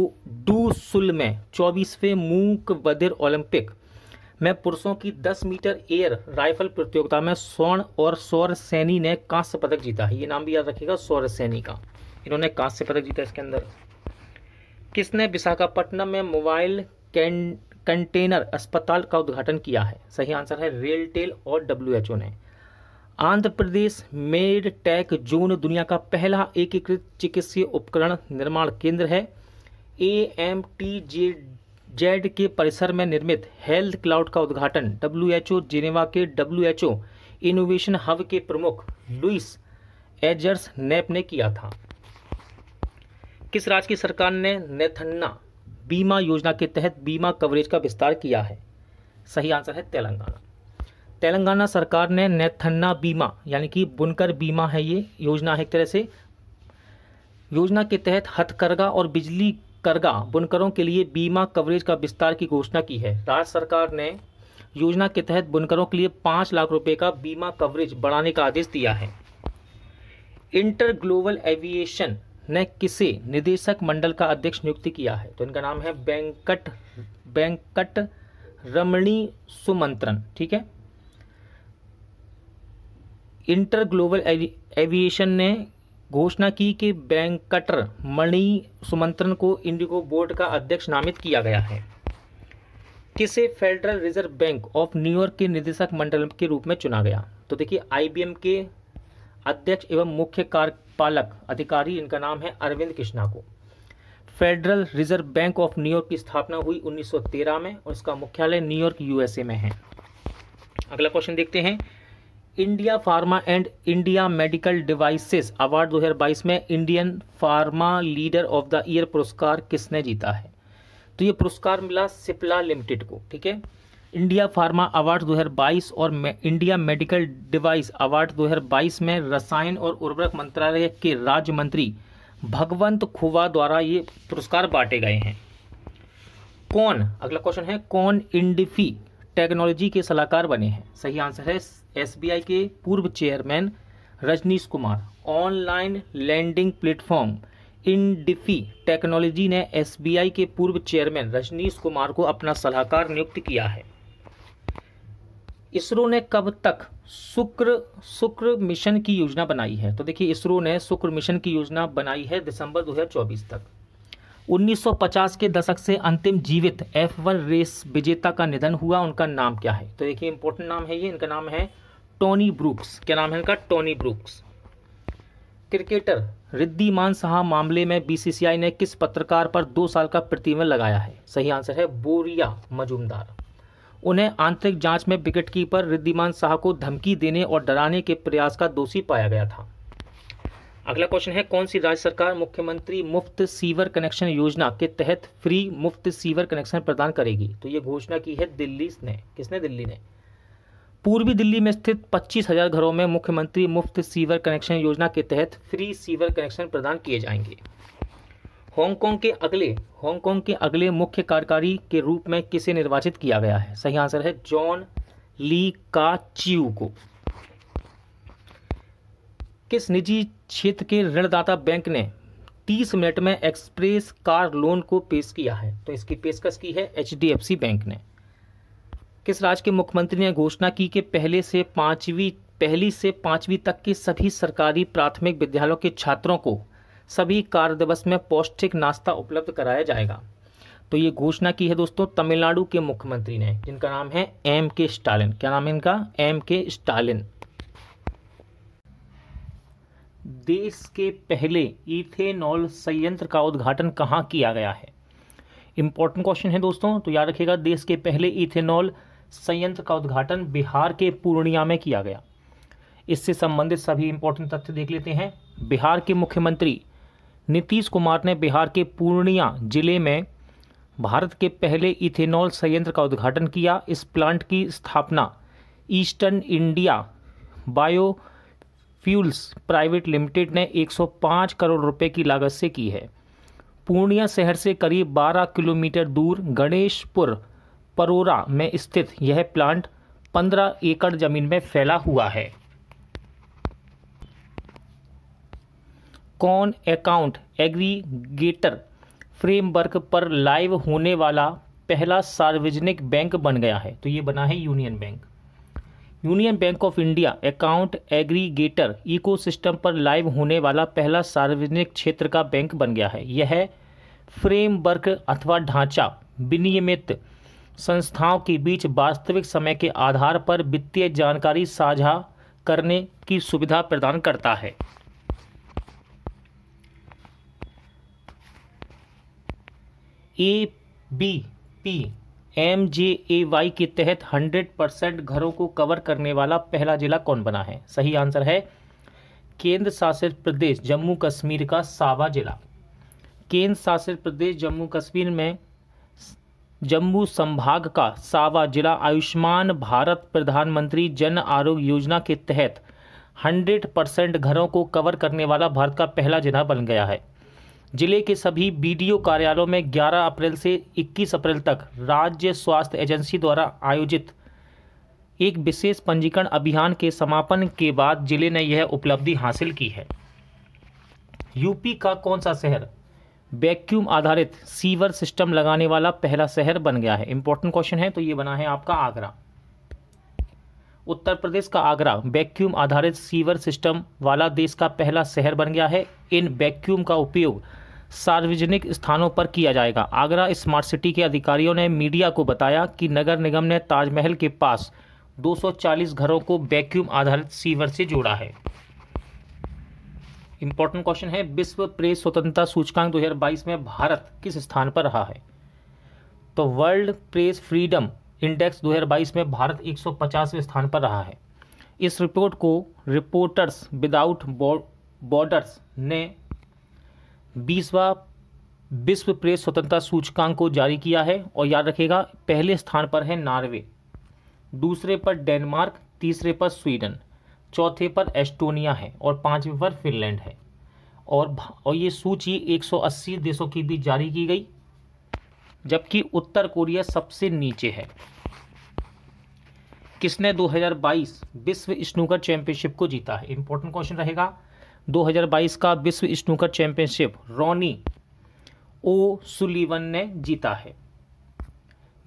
डू सुल में चौबीसवें मूक बदिर ओलंपिक में पुरुषों की 10 मीटर एयर राइफल प्रतियोगिता में स्वर्ण और सौर सैनी ने कांस्य पदक जीता है ये नाम भी याद रखिएगा सौर सैनी का इन्होंने कांस्य पदक जीता इसके अंदर किसने विशाखापट्टनम में मोबाइल कंटेनर अस्पताल का उद्घाटन किया है सही आंसर है रेलटेल और डब्ल्यू ने Andhra Pradesh med tech zone दुनिया का पहला एकीकृत चिकित्सीय उपकरण निर्माण केंद्र है A M T J Z के परिसर में निर्मित हेल्थ क्लाउड का उद्घाटन डब्ल्यू एच ओ जिनेवा के W H O innovation hub के प्रमुख लुइस एजर्स नेप ने किया था किस राज्य की सरकार ने नेथन्ना बीमा योजना के तहत बीमा कवरेज का विस्तार किया है सही आंसर है तेलंगाना तेलंगाना सरकार ने नैथन्ना बीमा यानी कि बुनकर बीमा है ये योजना है एक तरह से योजना के तहत हथकरघा और बिजली करगा बुनकरों के लिए बीमा कवरेज का विस्तार की घोषणा की है राज्य सरकार ने योजना के तहत बुनकरों के लिए पाँच लाख रुपए का बीमा कवरेज बढ़ाने का आदेश दिया है इंटर ग्लोबल एविएशन ने किसे निदेशक मंडल का अध्यक्ष नियुक्त किया है तो इनका नाम है बैंकट बैंकट रमणी सुमंत्रन ठीक है इंटर ग्लोबल एविएशन ने घोषणा की कि बैंकटर मणि सुमंत्रन को इंडिगो बोर्ड का अध्यक्ष नामित किया गया है किसे फेडरल रिजर्व बैंक ऑफ न्यूयॉर्क के निदेशक मंडल के रूप में चुना गया तो देखिए आईबीएम के अध्यक्ष एवं मुख्य कार्यपालक अधिकारी इनका नाम है अरविंद कृष्णा को फेडरल रिजर्व बैंक ऑफ न्यूयॉर्क की स्थापना हुई 1913 में और इसका मुख्यालय न्यूयॉर्क यूएसए में है अगला क्वेश्चन देखते हैं India pharma and India medical devices award 2022 में Indian pharma leader of the year पुरस्कार किसने जीता है तो ये पुरस्कार मिला सिप्ला लिमिटेड को ठीक है इंडिया फार्मा अवार्ड 2022 और इंडिया मेडिकल डिवाइस अवार्ड 2022 में रसायन और उर्वरक मंत्रालय के राज्य मंत्री भगवंत खुवा द्वारा ये पुरस्कार बांटे गए हैं कौन अगला क्वेश्चन है कौन इंडिफी टेक्नोलॉजी के सलाहकार बने हैं सही आंसर है एसबीआई के पूर्व chairman Rajnish Kumar online lending platform डिफी टेक्नोलॉजी ने एसबीआई के पूर्व चेयरमैन रजनीश कुमार को अपना सलाहकार नियुक्त किया है इसरो ने कब तक शुक्र शुक्र मिशन की योजना बनाई है तो देखिए इसरो ने शुक्र मिशन की योजना बनाई है दिसंबर 2024 तक 1950 के दशक से अंतिम जीवित एफ वन रेस विजेता का निधन हुआ उनका नाम क्या है तो देखिए इंपॉर्टेंट नाम है ये इनका नाम है टोनी ब्रूक्स क्या नाम है इनका टोनी ब्रूक्स क्रिकेटर रिद्धिमान सहा मामले में बीसीसीआई ने किस पत्रकार पर दो साल का प्रतिबंध लगाया है सही आंसर है बोरिया मजूमदार उन्हें आंतरिक जांच में विकेट कीपर रिद्धिमान शाह को धमकी देने और डराने के प्रयास का दोषी पाया गया था अगला क्वेश्चन है कौन सी राज्य सरकार मुख्यमंत्री मुफ्त सीवर कनेक्शन योजना के तहत फ्री मुफ्त सीवर कनेक्शन प्रदान करेगी तो ये घोषणा की है दिल्ली ने किसने दिल्ली ने पूर्वी दिल्ली में स्थित पच्चीस हजार घरों में मुख्यमंत्री मुफ्त सीवर कनेक्शन योजना के तहत फ्री सीवर कनेक्शन प्रदान किए जाएंगे हांगकांग के अगले हांगकांग के अगले मुख्य कार्यकारी के रूप में किसे निर्वाचित किया गया है सही आंसर है जॉन ली का चियू को किस निजी क्षेत्र के ऋणदाता बैंक ने 30 मिनट में एक्सप्रेस कार लोन को पेश किया है तो इसकी पेशकश की है एच बैंक ने किस राज्य के मुख्यमंत्री ने घोषणा की कि पहले से पाँचवीं पहली से पाँचवीं तक के सभी सरकारी प्राथमिक विद्यालयों के छात्रों को सभी कार्य दिवस में पौष्टिक नाश्ता उपलब्ध कराया जाएगा तो ये घोषणा की है दोस्तों तमिलनाडु के मुख्यमंत्री ने जिनका नाम है एम के स्टालिन क्या नाम है इनका एम के स्टालिन देश के पहले इथेनॉल संयंत्र का उद्घाटन कहाँ किया गया है इंपॉर्टेंट क्वेश्चन है दोस्तों तो याद रखिएगा देश के पहले इथेनॉल संयंत्र का उद्घाटन बिहार के पूर्णिया में किया गया इससे संबंधित सभी इंपॉर्टेंट तथ्य देख लेते हैं बिहार के मुख्यमंत्री नीतीश कुमार ने बिहार के पूर्णिया जिले में भारत के पहले इथेनॉल संयंत्र का उद्घाटन किया इस प्लांट की स्थापना eastern India bio fuels private limited ने 105 करोड़ रुपए की लागत से की है पूर्णिया शहर से करीब 12 किलोमीटर दूर गणेशपुर परोरा में स्थित यह प्लांट पंद्रह एकड़ जमीन में फैला हुआ है कौन अकाउंट एग्रीगेटर फ्रेमवर्क पर लाइव होने वाला पहला सार्वजनिक बैंक बन गया है तो ये बना है union bank union bank of India account aggregator ecosystem पर लाइव होने वाला पहला सार्वजनिक क्षेत्र का बैंक बन गया है यह फ्रेमवर्क अथवा ढांचा विनियमित संस्थाओं के बीच वास्तविक समय के आधार पर वित्तीय जानकारी साझा करने की सुविधा प्रदान करता है A B P M J A Y के तहत 100 परसेंट घरों को कवर करने वाला पहला जिला कौन बना है सही आंसर है केंद्र शासित प्रदेश जम्मू कश्मीर का सावा जिला केंद्र शासित प्रदेश जम्मू कश्मीर में जम्मू संभाग का सावा जिला आयुष्मान भारत प्रधानमंत्री जन आरोग्य योजना के तहत 100 परसेंट घरों को कवर करने वाला भारत का पहला जिला बन गया है जिले के सभी बीडीओ कार्यालयों में 11 अप्रैल से 21 अप्रैल तक राज्य स्वास्थ्य एजेंसी द्वारा आयोजित एक विशेष पंजीकरण अभियान के समापन के बाद जिले ने यह उपलब्धि हासिल की है यूपी का कौन सा शहर वैक्यूम आधारित सीवर सिस्टम लगाने वाला पहला शहर बन गया है इंपॉर्टेंट क्वेश्चन है तो ये बना है आपका आगरा उत्तर प्रदेश का आगरा वैक्यूम आधारित सीवर सिस्टम वाला देश का पहला शहर बन गया है इन वैक्यूम का उपयोग सार्वजनिक स्थानों पर किया जाएगा आगरा स्मार्ट सिटी के अधिकारियों ने मीडिया को बताया कि नगर निगम ने ताजमहल के पास 240 घरों को वैक्यूम आधारित सीवर से जोड़ा है इंपॉर्टेंट क्वेश्चन है विश्व प्रेस स्वतंत्रता सूचकांक 2022 में भारत किस स्थान पर रहा है तो वर्ल्ड प्रेस फ्रीडम इंडेक्स 2022 में भारत 150वें स्थान पर रहा है इस रिपोर्ट को रिपोर्टर्स विदाउट बॉर्डर्स ने बीसवा विश्व प्रेस स्वतंत्रता सूचकांक को जारी किया है और याद रखेगा पहले स्थान पर है नॉर्वे दूसरे पर डेनमार्क तीसरे पर स्वीडन चौथे पर एस्टोनिया है और पाँचवें पर फिनलैंड है और और ये सूची 180 देशों के बीच जारी की गई जबकि उत्तर कोरिया सबसे नीचे है किसने 2022 विश्व स्नूकर चैंपियनशिप को जीता है इंपॉर्टेंट क्वेश्चन रहेगा 2022 का विश्व snooker championship Ronnie O'Sullivan ने जीता है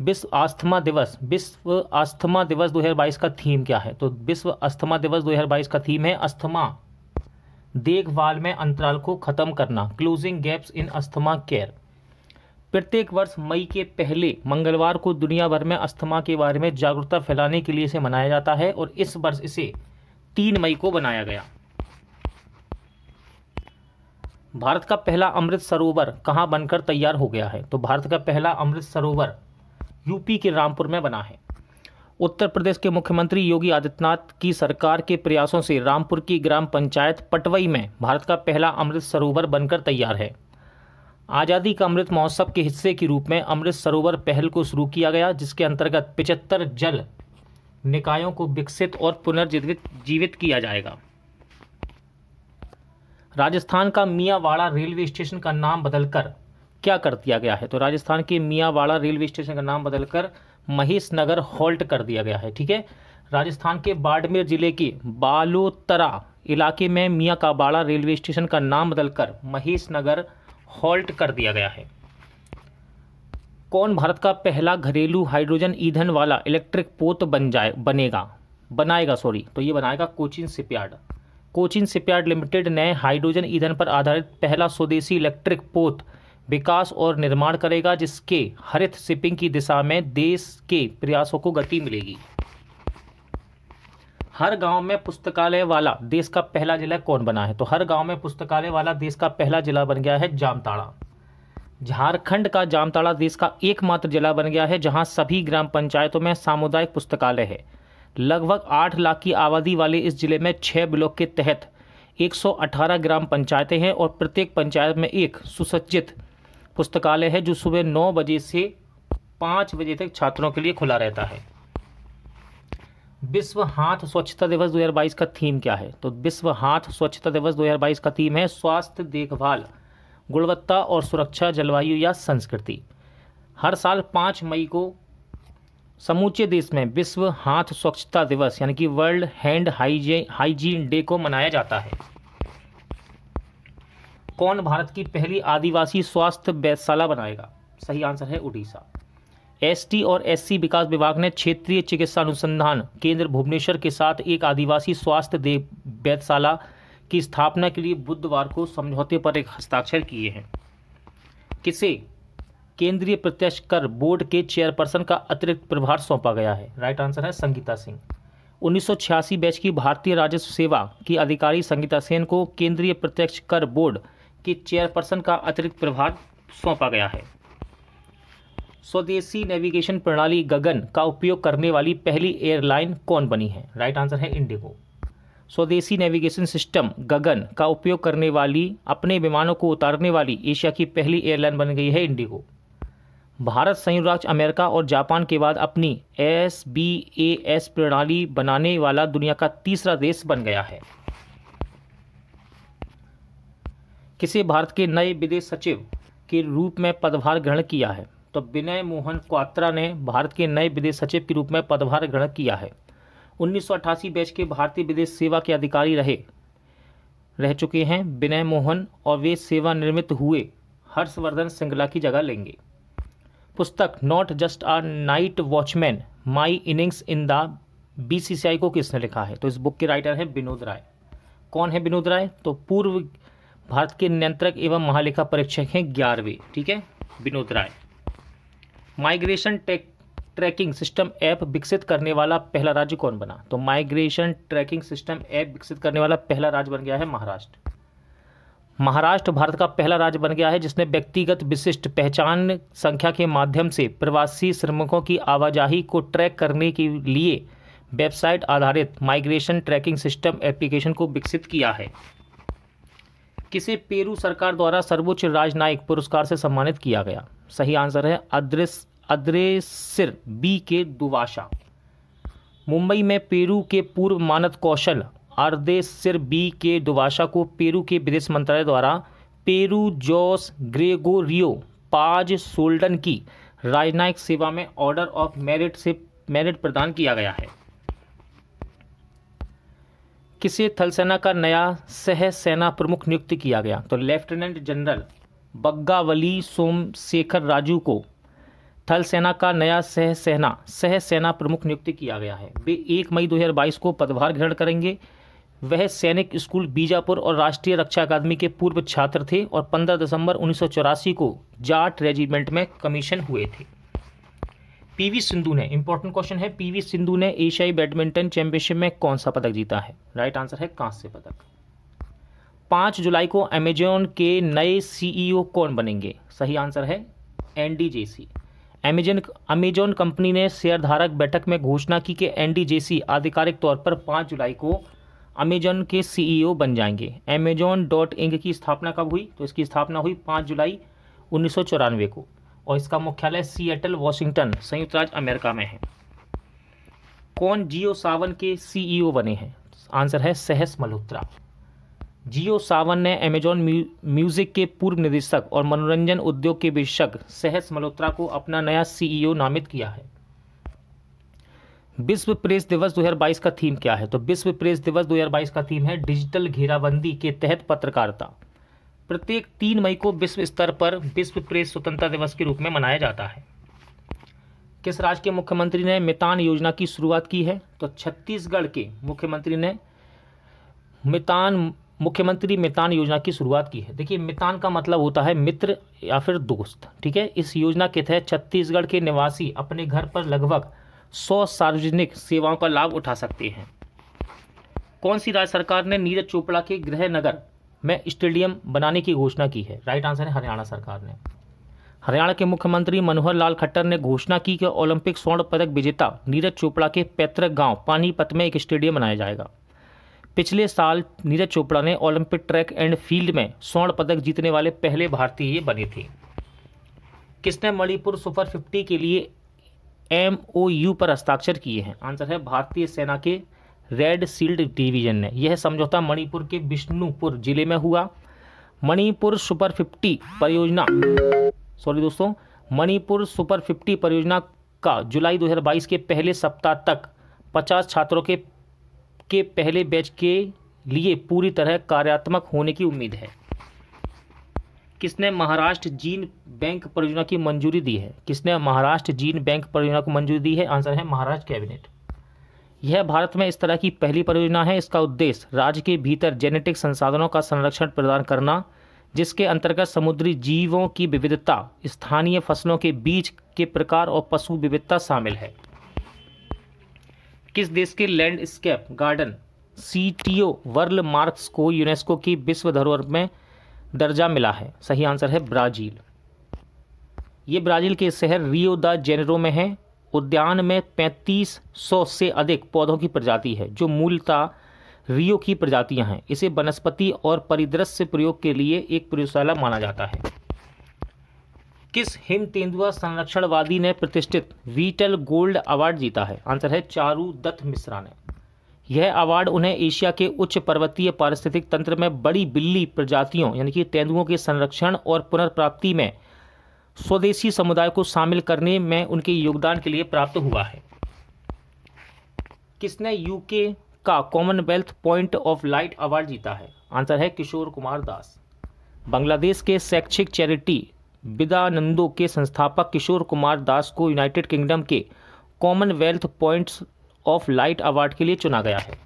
विश्व आस्थमा दिवस विश्व अस्थमा दिवस 2022 का थीम क्या है तो विश्व अस्थमा दिवस 2022 का थीम है अस्थमा देखभाल में अंतराल को खत्म करना closing gaps in asthma care प्रत्येक वर्ष मई के पहले मंगलवार को दुनिया भर में अस्थमा के बारे में जागरूकता फैलाने के लिए इसे मनाया जाता है और इस वर्ष इसे तीन मई को बनाया गया भारत का पहला अमृत सरोवर कहाँ बनकर तैयार हो गया है तो भारत का पहला अमृत सरोवर यूपी के रामपुर में बना है उत्तर प्रदेश के मुख्यमंत्री योगी आदित्यनाथ की सरकार के प्रयासों से रामपुर की ग्राम पंचायत पटवई में भारत का पहला अमृत सरोवर बनकर तैयार है आज़ादी का अमृत महोत्सव के हिस्से के रूप में अमृत सरोवर पहल को शुरू किया गया जिसके अंतर्गत पिचहत्तर जल निकायों को विकसित और पुनर्जीवित जीवित किया जाएगा राजस्थान का मियावाड़ा रेलवे स्टेशन का नाम बदलकर क्या कर दिया गया है तो राजस्थान के मियावाड़ा रेलवे स्टेशन का नाम बदलकर महेश नगर हॉल्ट कर दिया गया है ठीक है राजस्थान के बाड़मेर जिले के बालोतरा इलाके में मियाँ काबाड़ा रेलवे स्टेशन का नाम बदलकर महेश नगर हॉल्ट कर दिया गया है कौन भारत का पहला घरेलू हाइड्रोजन ईंधन वाला इलेक्ट्रिक पोत बन जाए बनेगा बनाएगा सॉरी तो ये बनाएगा Cochin shipyard Cochin shipyard limited ने हाइड्रोजन ईंधन पर आधारित पहला स्वदेशी इलेक्ट्रिक पोत विकास और निर्माण करेगा जिसके हरित शिपिंग की दिशा में देश के प्रयासों को गति मिलेगी हर गांव में पुस्तकालय वाला देश का पहला जिला कौन बना है तो हर गांव में पुस्तकालय वाला देश का पहला जिला बन गया है जामताड़ा झारखंड का जामताड़ा देश का एकमात्र जिला बन गया है जहां सभी ग्राम पंचायतों में सामुदायिक पुस्तकालय है लगभग आठ लाख की आबादी वाले इस जिले में छः ब्लॉक के तहत 118 ग्राम पंचायतें हैं और प्रत्येक पंचायत में एक सुसज्जित पुस्तकालय है जो सुबह नौ बजे से पाँच बजे तक छात्रों के लिए खुला रहता है विश्व हाथ स्वच्छता दिवस 2022 का थीम क्या है तो विश्व हाथ स्वच्छता दिवस 2022 का थीम है स्वास्थ्य देखभाल गुणवत्ता और सुरक्षा जलवायु या संस्कृति हर साल पाँच मई को समूचे देश में विश्व हाथ स्वच्छता दिवस यानी कि world hand hygiene hygiene day को मनाया जाता है कौन भारत की पहली आदिवासी स्वास्थ्य वैधशाला बनाएगा सही आंसर है उड़ीसा एसटी और एससी विकास विभाग ने क्षेत्रीय चिकित्सा अनुसंधान केंद्र भुवनेश्वर के साथ एक आदिवासी स्वास्थ्य देव वैधशाला की स्थापना के लिए बुधवार को समझौते पर एक हस्ताक्षर किए हैं किसे केंद्रीय प्रत्यक्ष कर बोर्ड के चेयरपर्सन का अतिरिक्त प्रभार सौंपा गया है राइट आंसर है संगीता सिंह 1986 बैच की भारतीय राजस्व सेवा की अधिकारी संगीता सेन को केंद्रीय प्रत्यक्ष कर बोर्ड की चेयरपर्सन का अतिरिक्त प्रभार सौंपा गया है स्वदेशी नेविगेशन प्रणाली गगन का उपयोग करने वाली पहली एयरलाइन कौन बनी है राइट आंसर है इंडिगो स्वदेशी नेविगेशन सिस्टम गगन का उपयोग करने वाली अपने विमानों को उतारने वाली एशिया की पहली एयरलाइन बन गई है इंडिगो भारत संयुक्त राज्य अमेरिका और जापान के बाद अपनी एस बी एस प्रणाली बनाने वाला दुनिया का तीसरा देश बन गया है किसे भारत के नए विदेश सचिव के रूप में पदभार ग्रहण किया है तो विनय मोहन क्वात्रा ने भारत के नए विदेश सचिव के रूप में पदभार ग्रहण किया है उन्नीस बैच के भारतीय विदेश सेवा के अधिकारी रहे रह चुके हैं विनय मोहन और वे सेवानिर्मित हुए हर्षवर्धन श्रृंगला की जगह लेंगे पुस्तक not just a nightwatchman my innings in the B को किसने लिखा है तो इस बुक के राइटर हैं विनोद राय कौन है विनोद राय तो पूर्व भारत के नियंत्रक एवं महालेखा परीक्षक हैं ग्यारहवें ठीक है Vinod Rai migration tech tracking system app विकसित करने वाला पहला राज्य कौन बना तो माइग्रेशन ट्रैकिंग सिस्टम ऐप विकसित करने वाला पहला राज्य बन गया है महाराष्ट्र महाराष्ट्र भारत का पहला राज्य बन गया है जिसने व्यक्तिगत विशिष्ट पहचान संख्या के माध्यम से प्रवासी श्रमिकों की आवाजाही को ट्रैक करने के लिए वेबसाइट आधारित माइग्रेशन ट्रैकिंग सिस्टम एप्लीकेशन को विकसित किया है किसे पेरू सरकार द्वारा सर्वोच्च राजनयिक पुरस्कार से सम्मानित किया गया सही आंसर है अद्रिस अद्रेसिर बी के दुवाशा मुंबई में पेरू के पूर्व मानद कौशल अर्देसिर बी के दुवाशा को पेरू के विदेश मंत्रालय द्वारा पेरू जॉस ग्रेगोरियो पाज सोल्डन की राजनयिक सेवा में ऑर्डर ऑफ मेरिट से मेरिट प्रदान किया गया है किसे थल सेना का नया सह सेना प्रमुख नियुक्त किया गया तो लेफ्टिनेंट जनरल बग्गावली सोमशेखर राजू को थल सेना का नया सह सेना सह सेना प्रमुख नियुक्त किया गया है वे एक मई 2022 को पदभार ग्रहण करेंगे वह सैनिक स्कूल बीजापुर और राष्ट्रीय रक्षा अकादमी के पूर्व छात्र थे और 15 दिसंबर उन्नीस को जाट रेजिमेंट में कमीशन हुए थे पीवी सिंधु ने इंपॉर्टेंट क्वेश्चन है पीवी सिंधु ने एशियाई बैडमिंटन चैंपियनशिप में कौन सा पदक जीता है राइट आंसर है कांस्य पदक पाँच जुलाई को अमेजोन के नए सीईओ e कौन बनेंगे सही आंसर है एनडीजेसी अमेजन अमेजोन कंपनी ने शेयरधारक बैठक में घोषणा की कि एनडीजेसी आधिकारिक तौर पर पाँच जुलाई को अमेजन के सीईओ e बन जाएंगे अमेजॉन डॉट इंक की स्थापना कब हुई तो इसकी स्थापना हुई पाँच जुलाई उन्नीस को और इसका मुख्यालय सीएटल वॉशिंगटन संयुक्त राज्य अमेरिका में है कौन जियो सावन के सीईओ बने हैं आंसर है सहस मल्होत्रा जियो सावन ने अमेजॉन म्यूजिक के पूर्व निदेशक और मनोरंजन उद्योग के विशेषज्ञ सहस मल्होत्रा को अपना नया सीईओ नामित किया है विश्व प्रेस दिवस 2022 का थीम क्या है तो विश्व प्रेस दिवस 2022 का थीम है डिजिटल घेराबंदी के तहत पत्रकारिता प्रत्येक तीन मई को विश्व स्तर पर विश्व प्रेस स्वतंत्रता दिवस के रूप में मनाया जाता है किस राज्य के मुख्यमंत्री ने मितान योजना की शुरुआत की है तो छत्तीसगढ़ के मुख्यमंत्री ने मितान मुख्यमंत्री मितान योजना की शुरुआत की है देखिए मितान का मतलब होता है मित्र या फिर दोस्त ठीक है इस योजना के तहत छत्तीसगढ़ के निवासी अपने घर पर लगभग सौ सार्वजनिक सेवाओं का लाभ उठा सकते हैं कौन सी राज्य सरकार ने नीरज चोपड़ा के गृह नगर में स्टेडियम बनाने की घोषणा की है राइट आंसर है हरियाणा सरकार ने हरियाणा के मुख्यमंत्री मनोहर लाल खट्टर ने घोषणा की कि ओलंपिक स्वर्ण पदक विजेता नीरज चोपड़ा के पैतृक गांव पानीपत में एक स्टेडियम बनाया जाएगा पिछले साल नीरज चोपड़ा ने ओलंपिक ट्रैक एंड फील्ड में स्वर्ण पदक जीतने वाले पहले भारतीय बने थे किसने मणिपुर सुपर फिफ्टी के लिए एम पर हस्ताक्षर किए हैं आंसर है भारतीय सेना के रेड सील्ड डिवीजन ने यह समझौता मणिपुर के बिष्णुपुर जिले में हुआ मणिपुर सुपर फिफ्टी परियोजना सॉरी दोस्तों मणिपुर सुपर फिफ्टी परियोजना का जुलाई 2022 के पहले सप्ताह तक 50 छात्रों के के पहले बैच के लिए पूरी तरह कार्यात्मक होने की उम्मीद है किसने महाराष्ट्र जीन बैंक परियोजना की मंजूरी दी है किसने महाराष्ट्र जीन बैंक परियोजना को मंजूरी दी है आंसर है महाराष्ट्र कैबिनेट यह भारत में इस तरह की पहली परियोजना है इसका उद्देश्य राज्य के भीतर जेनेटिक संसाधनों का संरक्षण प्रदान करना जिसके अंतर्गत समुद्री जीवों की विविधता स्थानीय फसलों के बीज के प्रकार और पशु विविधता शामिल है किस देश के landscape garden C T O world marks को यूनेस्को की विश्व धरोहर में दर्जा मिला है सही आंसर है ब्राज़ील ये ब्राज़ील के शहर रियो द जेनेरो में है उद्यान में 3500 से अधिक पौधों की प्रजाति है जो मूलतः रियो की प्रजातियां हैं इसे वनस्पति और परिदृश्य प्रयोग के लिए एक प्रयोगशाला माना जाता है किस हिम तेंदुआ संरक्षणवादी ने प्रतिष्ठित वीटल गोल्ड अवार्ड जीता है आंसर है चारू दत्त मिश्रा ने यह अवार्ड उन्हें एशिया के उच्च पर्वतीय पारिस्थितिक तंत्र में बड़ी बिल्ली प्रजातियों यानी कि तेंदुओं के संरक्षण और पुनर्प्राप्ति में स्वदेशी समुदाय को शामिल करने में उनके योगदान के लिए प्राप्त हुआ है किसने यूके का Commonwealth point of light award जीता है आंसर है किशोर कुमार दास बांग्लादेश के शैक्षिक चैरिटी विदानंदो के संस्थापक किशोर कुमार दास को यूनाइटेड किंगडम के Commonwealth points of light award के लिए चुना गया है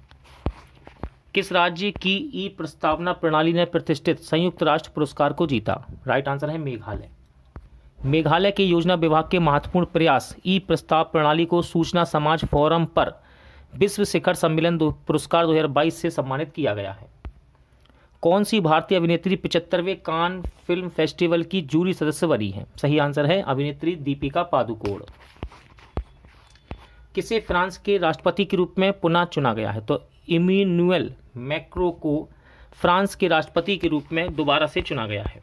किस राज्य की ई प्रस्तावना प्रणाली ने प्रतिष्ठित संयुक्त राष्ट्र पुरस्कार को जीता राइट आंसर है मेघालय मेघालय के योजना विभाग के महत्वपूर्ण प्रयास ई प्रस्ताव प्रणाली को सूचना समाज फोरम पर विश्व शिखर सम्मेलन पुरस्कार 2022 से सम्मानित किया गया है कौन सी भारतीय अभिनेत्री पिचहत्तरवें कान फिल्म फेस्टिवल की जूरी सदस्य बनी है सही आंसर है अभिनेत्री दीपिका पादुकोण किसे फ्रांस के राष्ट्रपति के रूप में पुनः चुना गया है तो इम्यूनुअल मैक्रो को फ्रांस के राष्ट्रपति के रूप में दोबारा से चुना गया है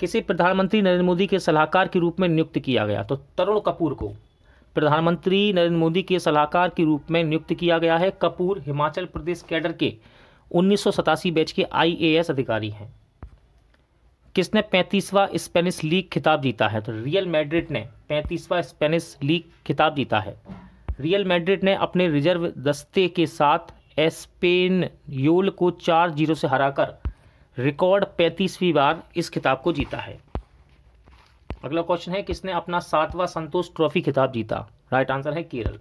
किसी प्रधानमंत्री नरेंद्र मोदी के सलाहकार के रूप में नियुक्त किया गया तो तरुण कपूर को प्रधानमंत्री नरेंद्र मोदी के सलाहकार के रूप में नियुक्त किया गया है कपूर हिमाचल प्रदेश कैडर के उन्नीस बैच के आईएएस अधिकारी हैं किसने पैंतीसवा स्पेनिश लीग खिताब जीता है तो रियल मैड्रिड ने पैंतीसवा स्पेनिश लीग खिताब जीता है रियल मैड्रिड ने अपने रिजर्व दस्ते के साथ एस्पेन योल को चार जीरो से हराकर रिकॉर्ड पैंतीसवीं बार इस खिताब को जीता है अगला क्वेश्चन है किसने अपना सातवां संतोष ट्रॉफी खिताब जीता राइट आंसर है केरल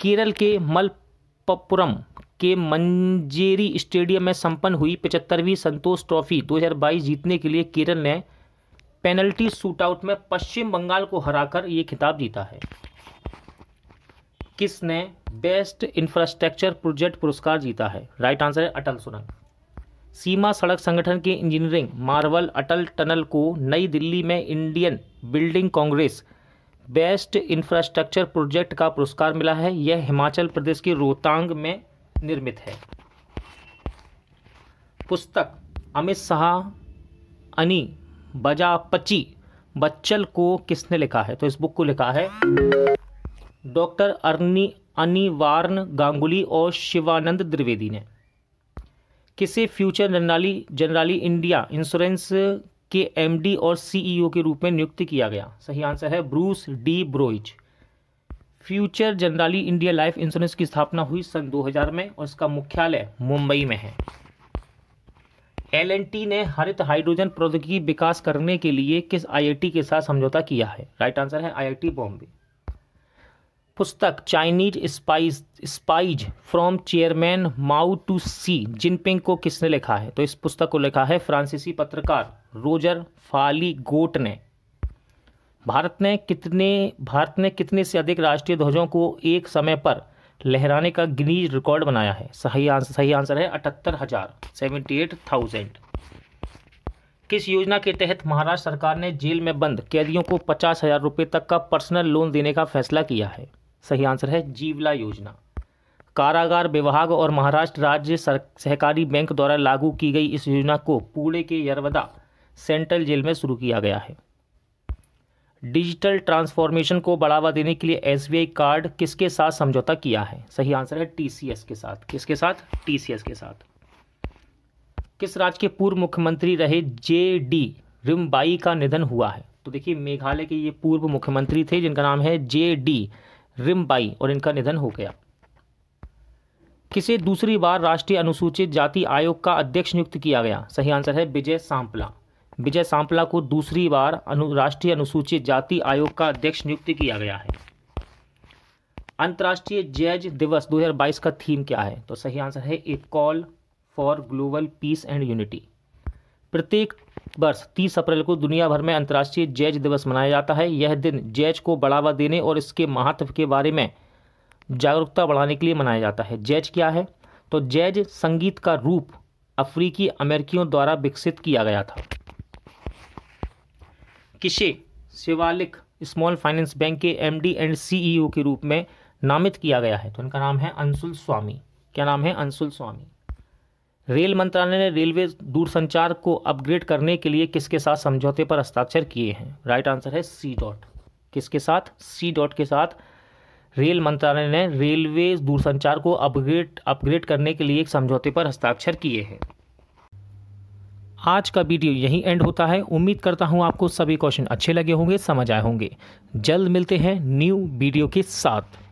केरल के मलपुरम के मंजेरी स्टेडियम में संपन्न हुई पचहत्तरवीं संतोष ट्रॉफी 2022 जीतने के लिए केरल ने पेनल्टी शूटआउट में पश्चिम बंगाल को हराकर ये खिताब जीता है किसने बेस्ट इंफ्रास्ट्रक्चर प्रोजेक्ट पुरस्कार जीता है राइट आंसर है अटल सुरंग सीमा सड़क संगठन की इंजीनियरिंग मार्वल अटल टनल को नई दिल्ली में Indian building congress best infrastructure project का पुरस्कार मिला है यह हिमाचल प्रदेश के रोहतांग में निर्मित है पुस्तक अमित शाह अनी बजापची बच्चल को किसने लिखा है तो इस बुक को लिखा है डॉक्टर अर्नी अनिवार्न गांगुली और शिवानंद द्विवेदी ने किसे Future Generali Generali India insurance के एमडी और सीईओ e के रूप में नियुक्त किया गया सही आंसर है Bruce D Broize Future Generali India life insurance की स्थापना हुई सन 2000 में और इसका मुख्यालय मुंबई में है एल ने हरित हाइड्रोजन प्रौद्योगिकी विकास करने के लिए किस आईआईटी के साथ समझौता किया है राइट आंसर है आईआईटी बॉम्बे पुस्तक Chinese spies spies from chairman Mao to Xi Jinping को किसने लिखा है तो इस पुस्तक को लिखा है फ्रांसीसी पत्रकार रोजर फाली गोट ने भारत ने कितने भारत ने कितने से अधिक राष्ट्रीय ध्वजों को एक समय पर लहराने का गिनीज रिकॉर्ड बनाया है सही आंसर सही आंसर है अठहत्तर हज़ार सेवेंटी एट थाउजेंड किस योजना के तहत महाराष्ट्र सरकार ने जेल में बंद कैदियों को पचास हज़ार रुपये तक का पर्सनल लोन देने का फैसला किया है सही आंसर है जीवला योजना कारागार विभाग और महाराष्ट्र राज्य सहकारी बैंक द्वारा लागू की गई इस योजना को पुणे के यरवदा सेंट्रल जेल में शुरू किया गया है डिजिटल ट्रांसफॉर्मेशन को बढ़ावा देने के लिए एसबीआई कार्ड किसके साथ समझौता किया है सही आंसर है टीसीएस के साथ किसके साथ टीसीएस के साथ किस राज्य के पूर्व मुख्यमंत्री रहे जे डी रिमबाई का निधन हुआ है तो देखिए मेघालय के ये पूर्व मुख्यमंत्री थे जिनका नाम है जे डी रिमबाई और इनका निधन हो गया किसे दूसरी बार राष्ट्रीय अनुसूचित जाति आयोग का अध्यक्ष नियुक्त किया गया सही आंसर है विजय सांपला विजय सांपला को दूसरी बार अनु राष्ट्रीय अनुसूचित जाति आयोग का अध्यक्ष नियुक्त किया गया है अंतर्राष्ट्रीय जैज दिवस 2022 का थीम क्या है तो सही आंसर है a call for global peace and unity प्रत्येक वर्ष 30 अप्रैल को दुनिया भर में अंतर्राष्ट्रीय जैज दिवस मनाया जाता है यह दिन जैज को बढ़ावा देने और इसके महत्व के बारे में जागरूकता बढ़ाने के लिए मनाया जाता है जैज क्या है तो जैज संगीत का रूप अफ्रीकी अमेरिकियों द्वारा विकसित किया गया था किसे शिवालिक स्मॉल फाइनेंस बैंक के एम एंड सी के रूप में नामित किया गया है तो इनका नाम है अंशुल स्वामी क्या नाम है अंशुल स्वामी रेल मंत्रालय ने रेलवे दूरसंचार को अपग्रेड करने के लिए किसके साथ समझौते पर हस्ताक्षर किए हैं राइट आंसर है सी डॉट किसके साथ सी डॉट के साथ रेल मंत्रालय ने रेलवे दूरसंचार को अपग्रेड अपग्रेड करने के लिए एक समझौते पर हस्ताक्षर किए हैं आज का वीडियो यहीं एंड होता है उम्मीद करता हूँ आपको सभी क्वेश्चन अच्छे लगे होंगे समझ आए होंगे जल्द मिलते हैं न्यू वीडियो के साथ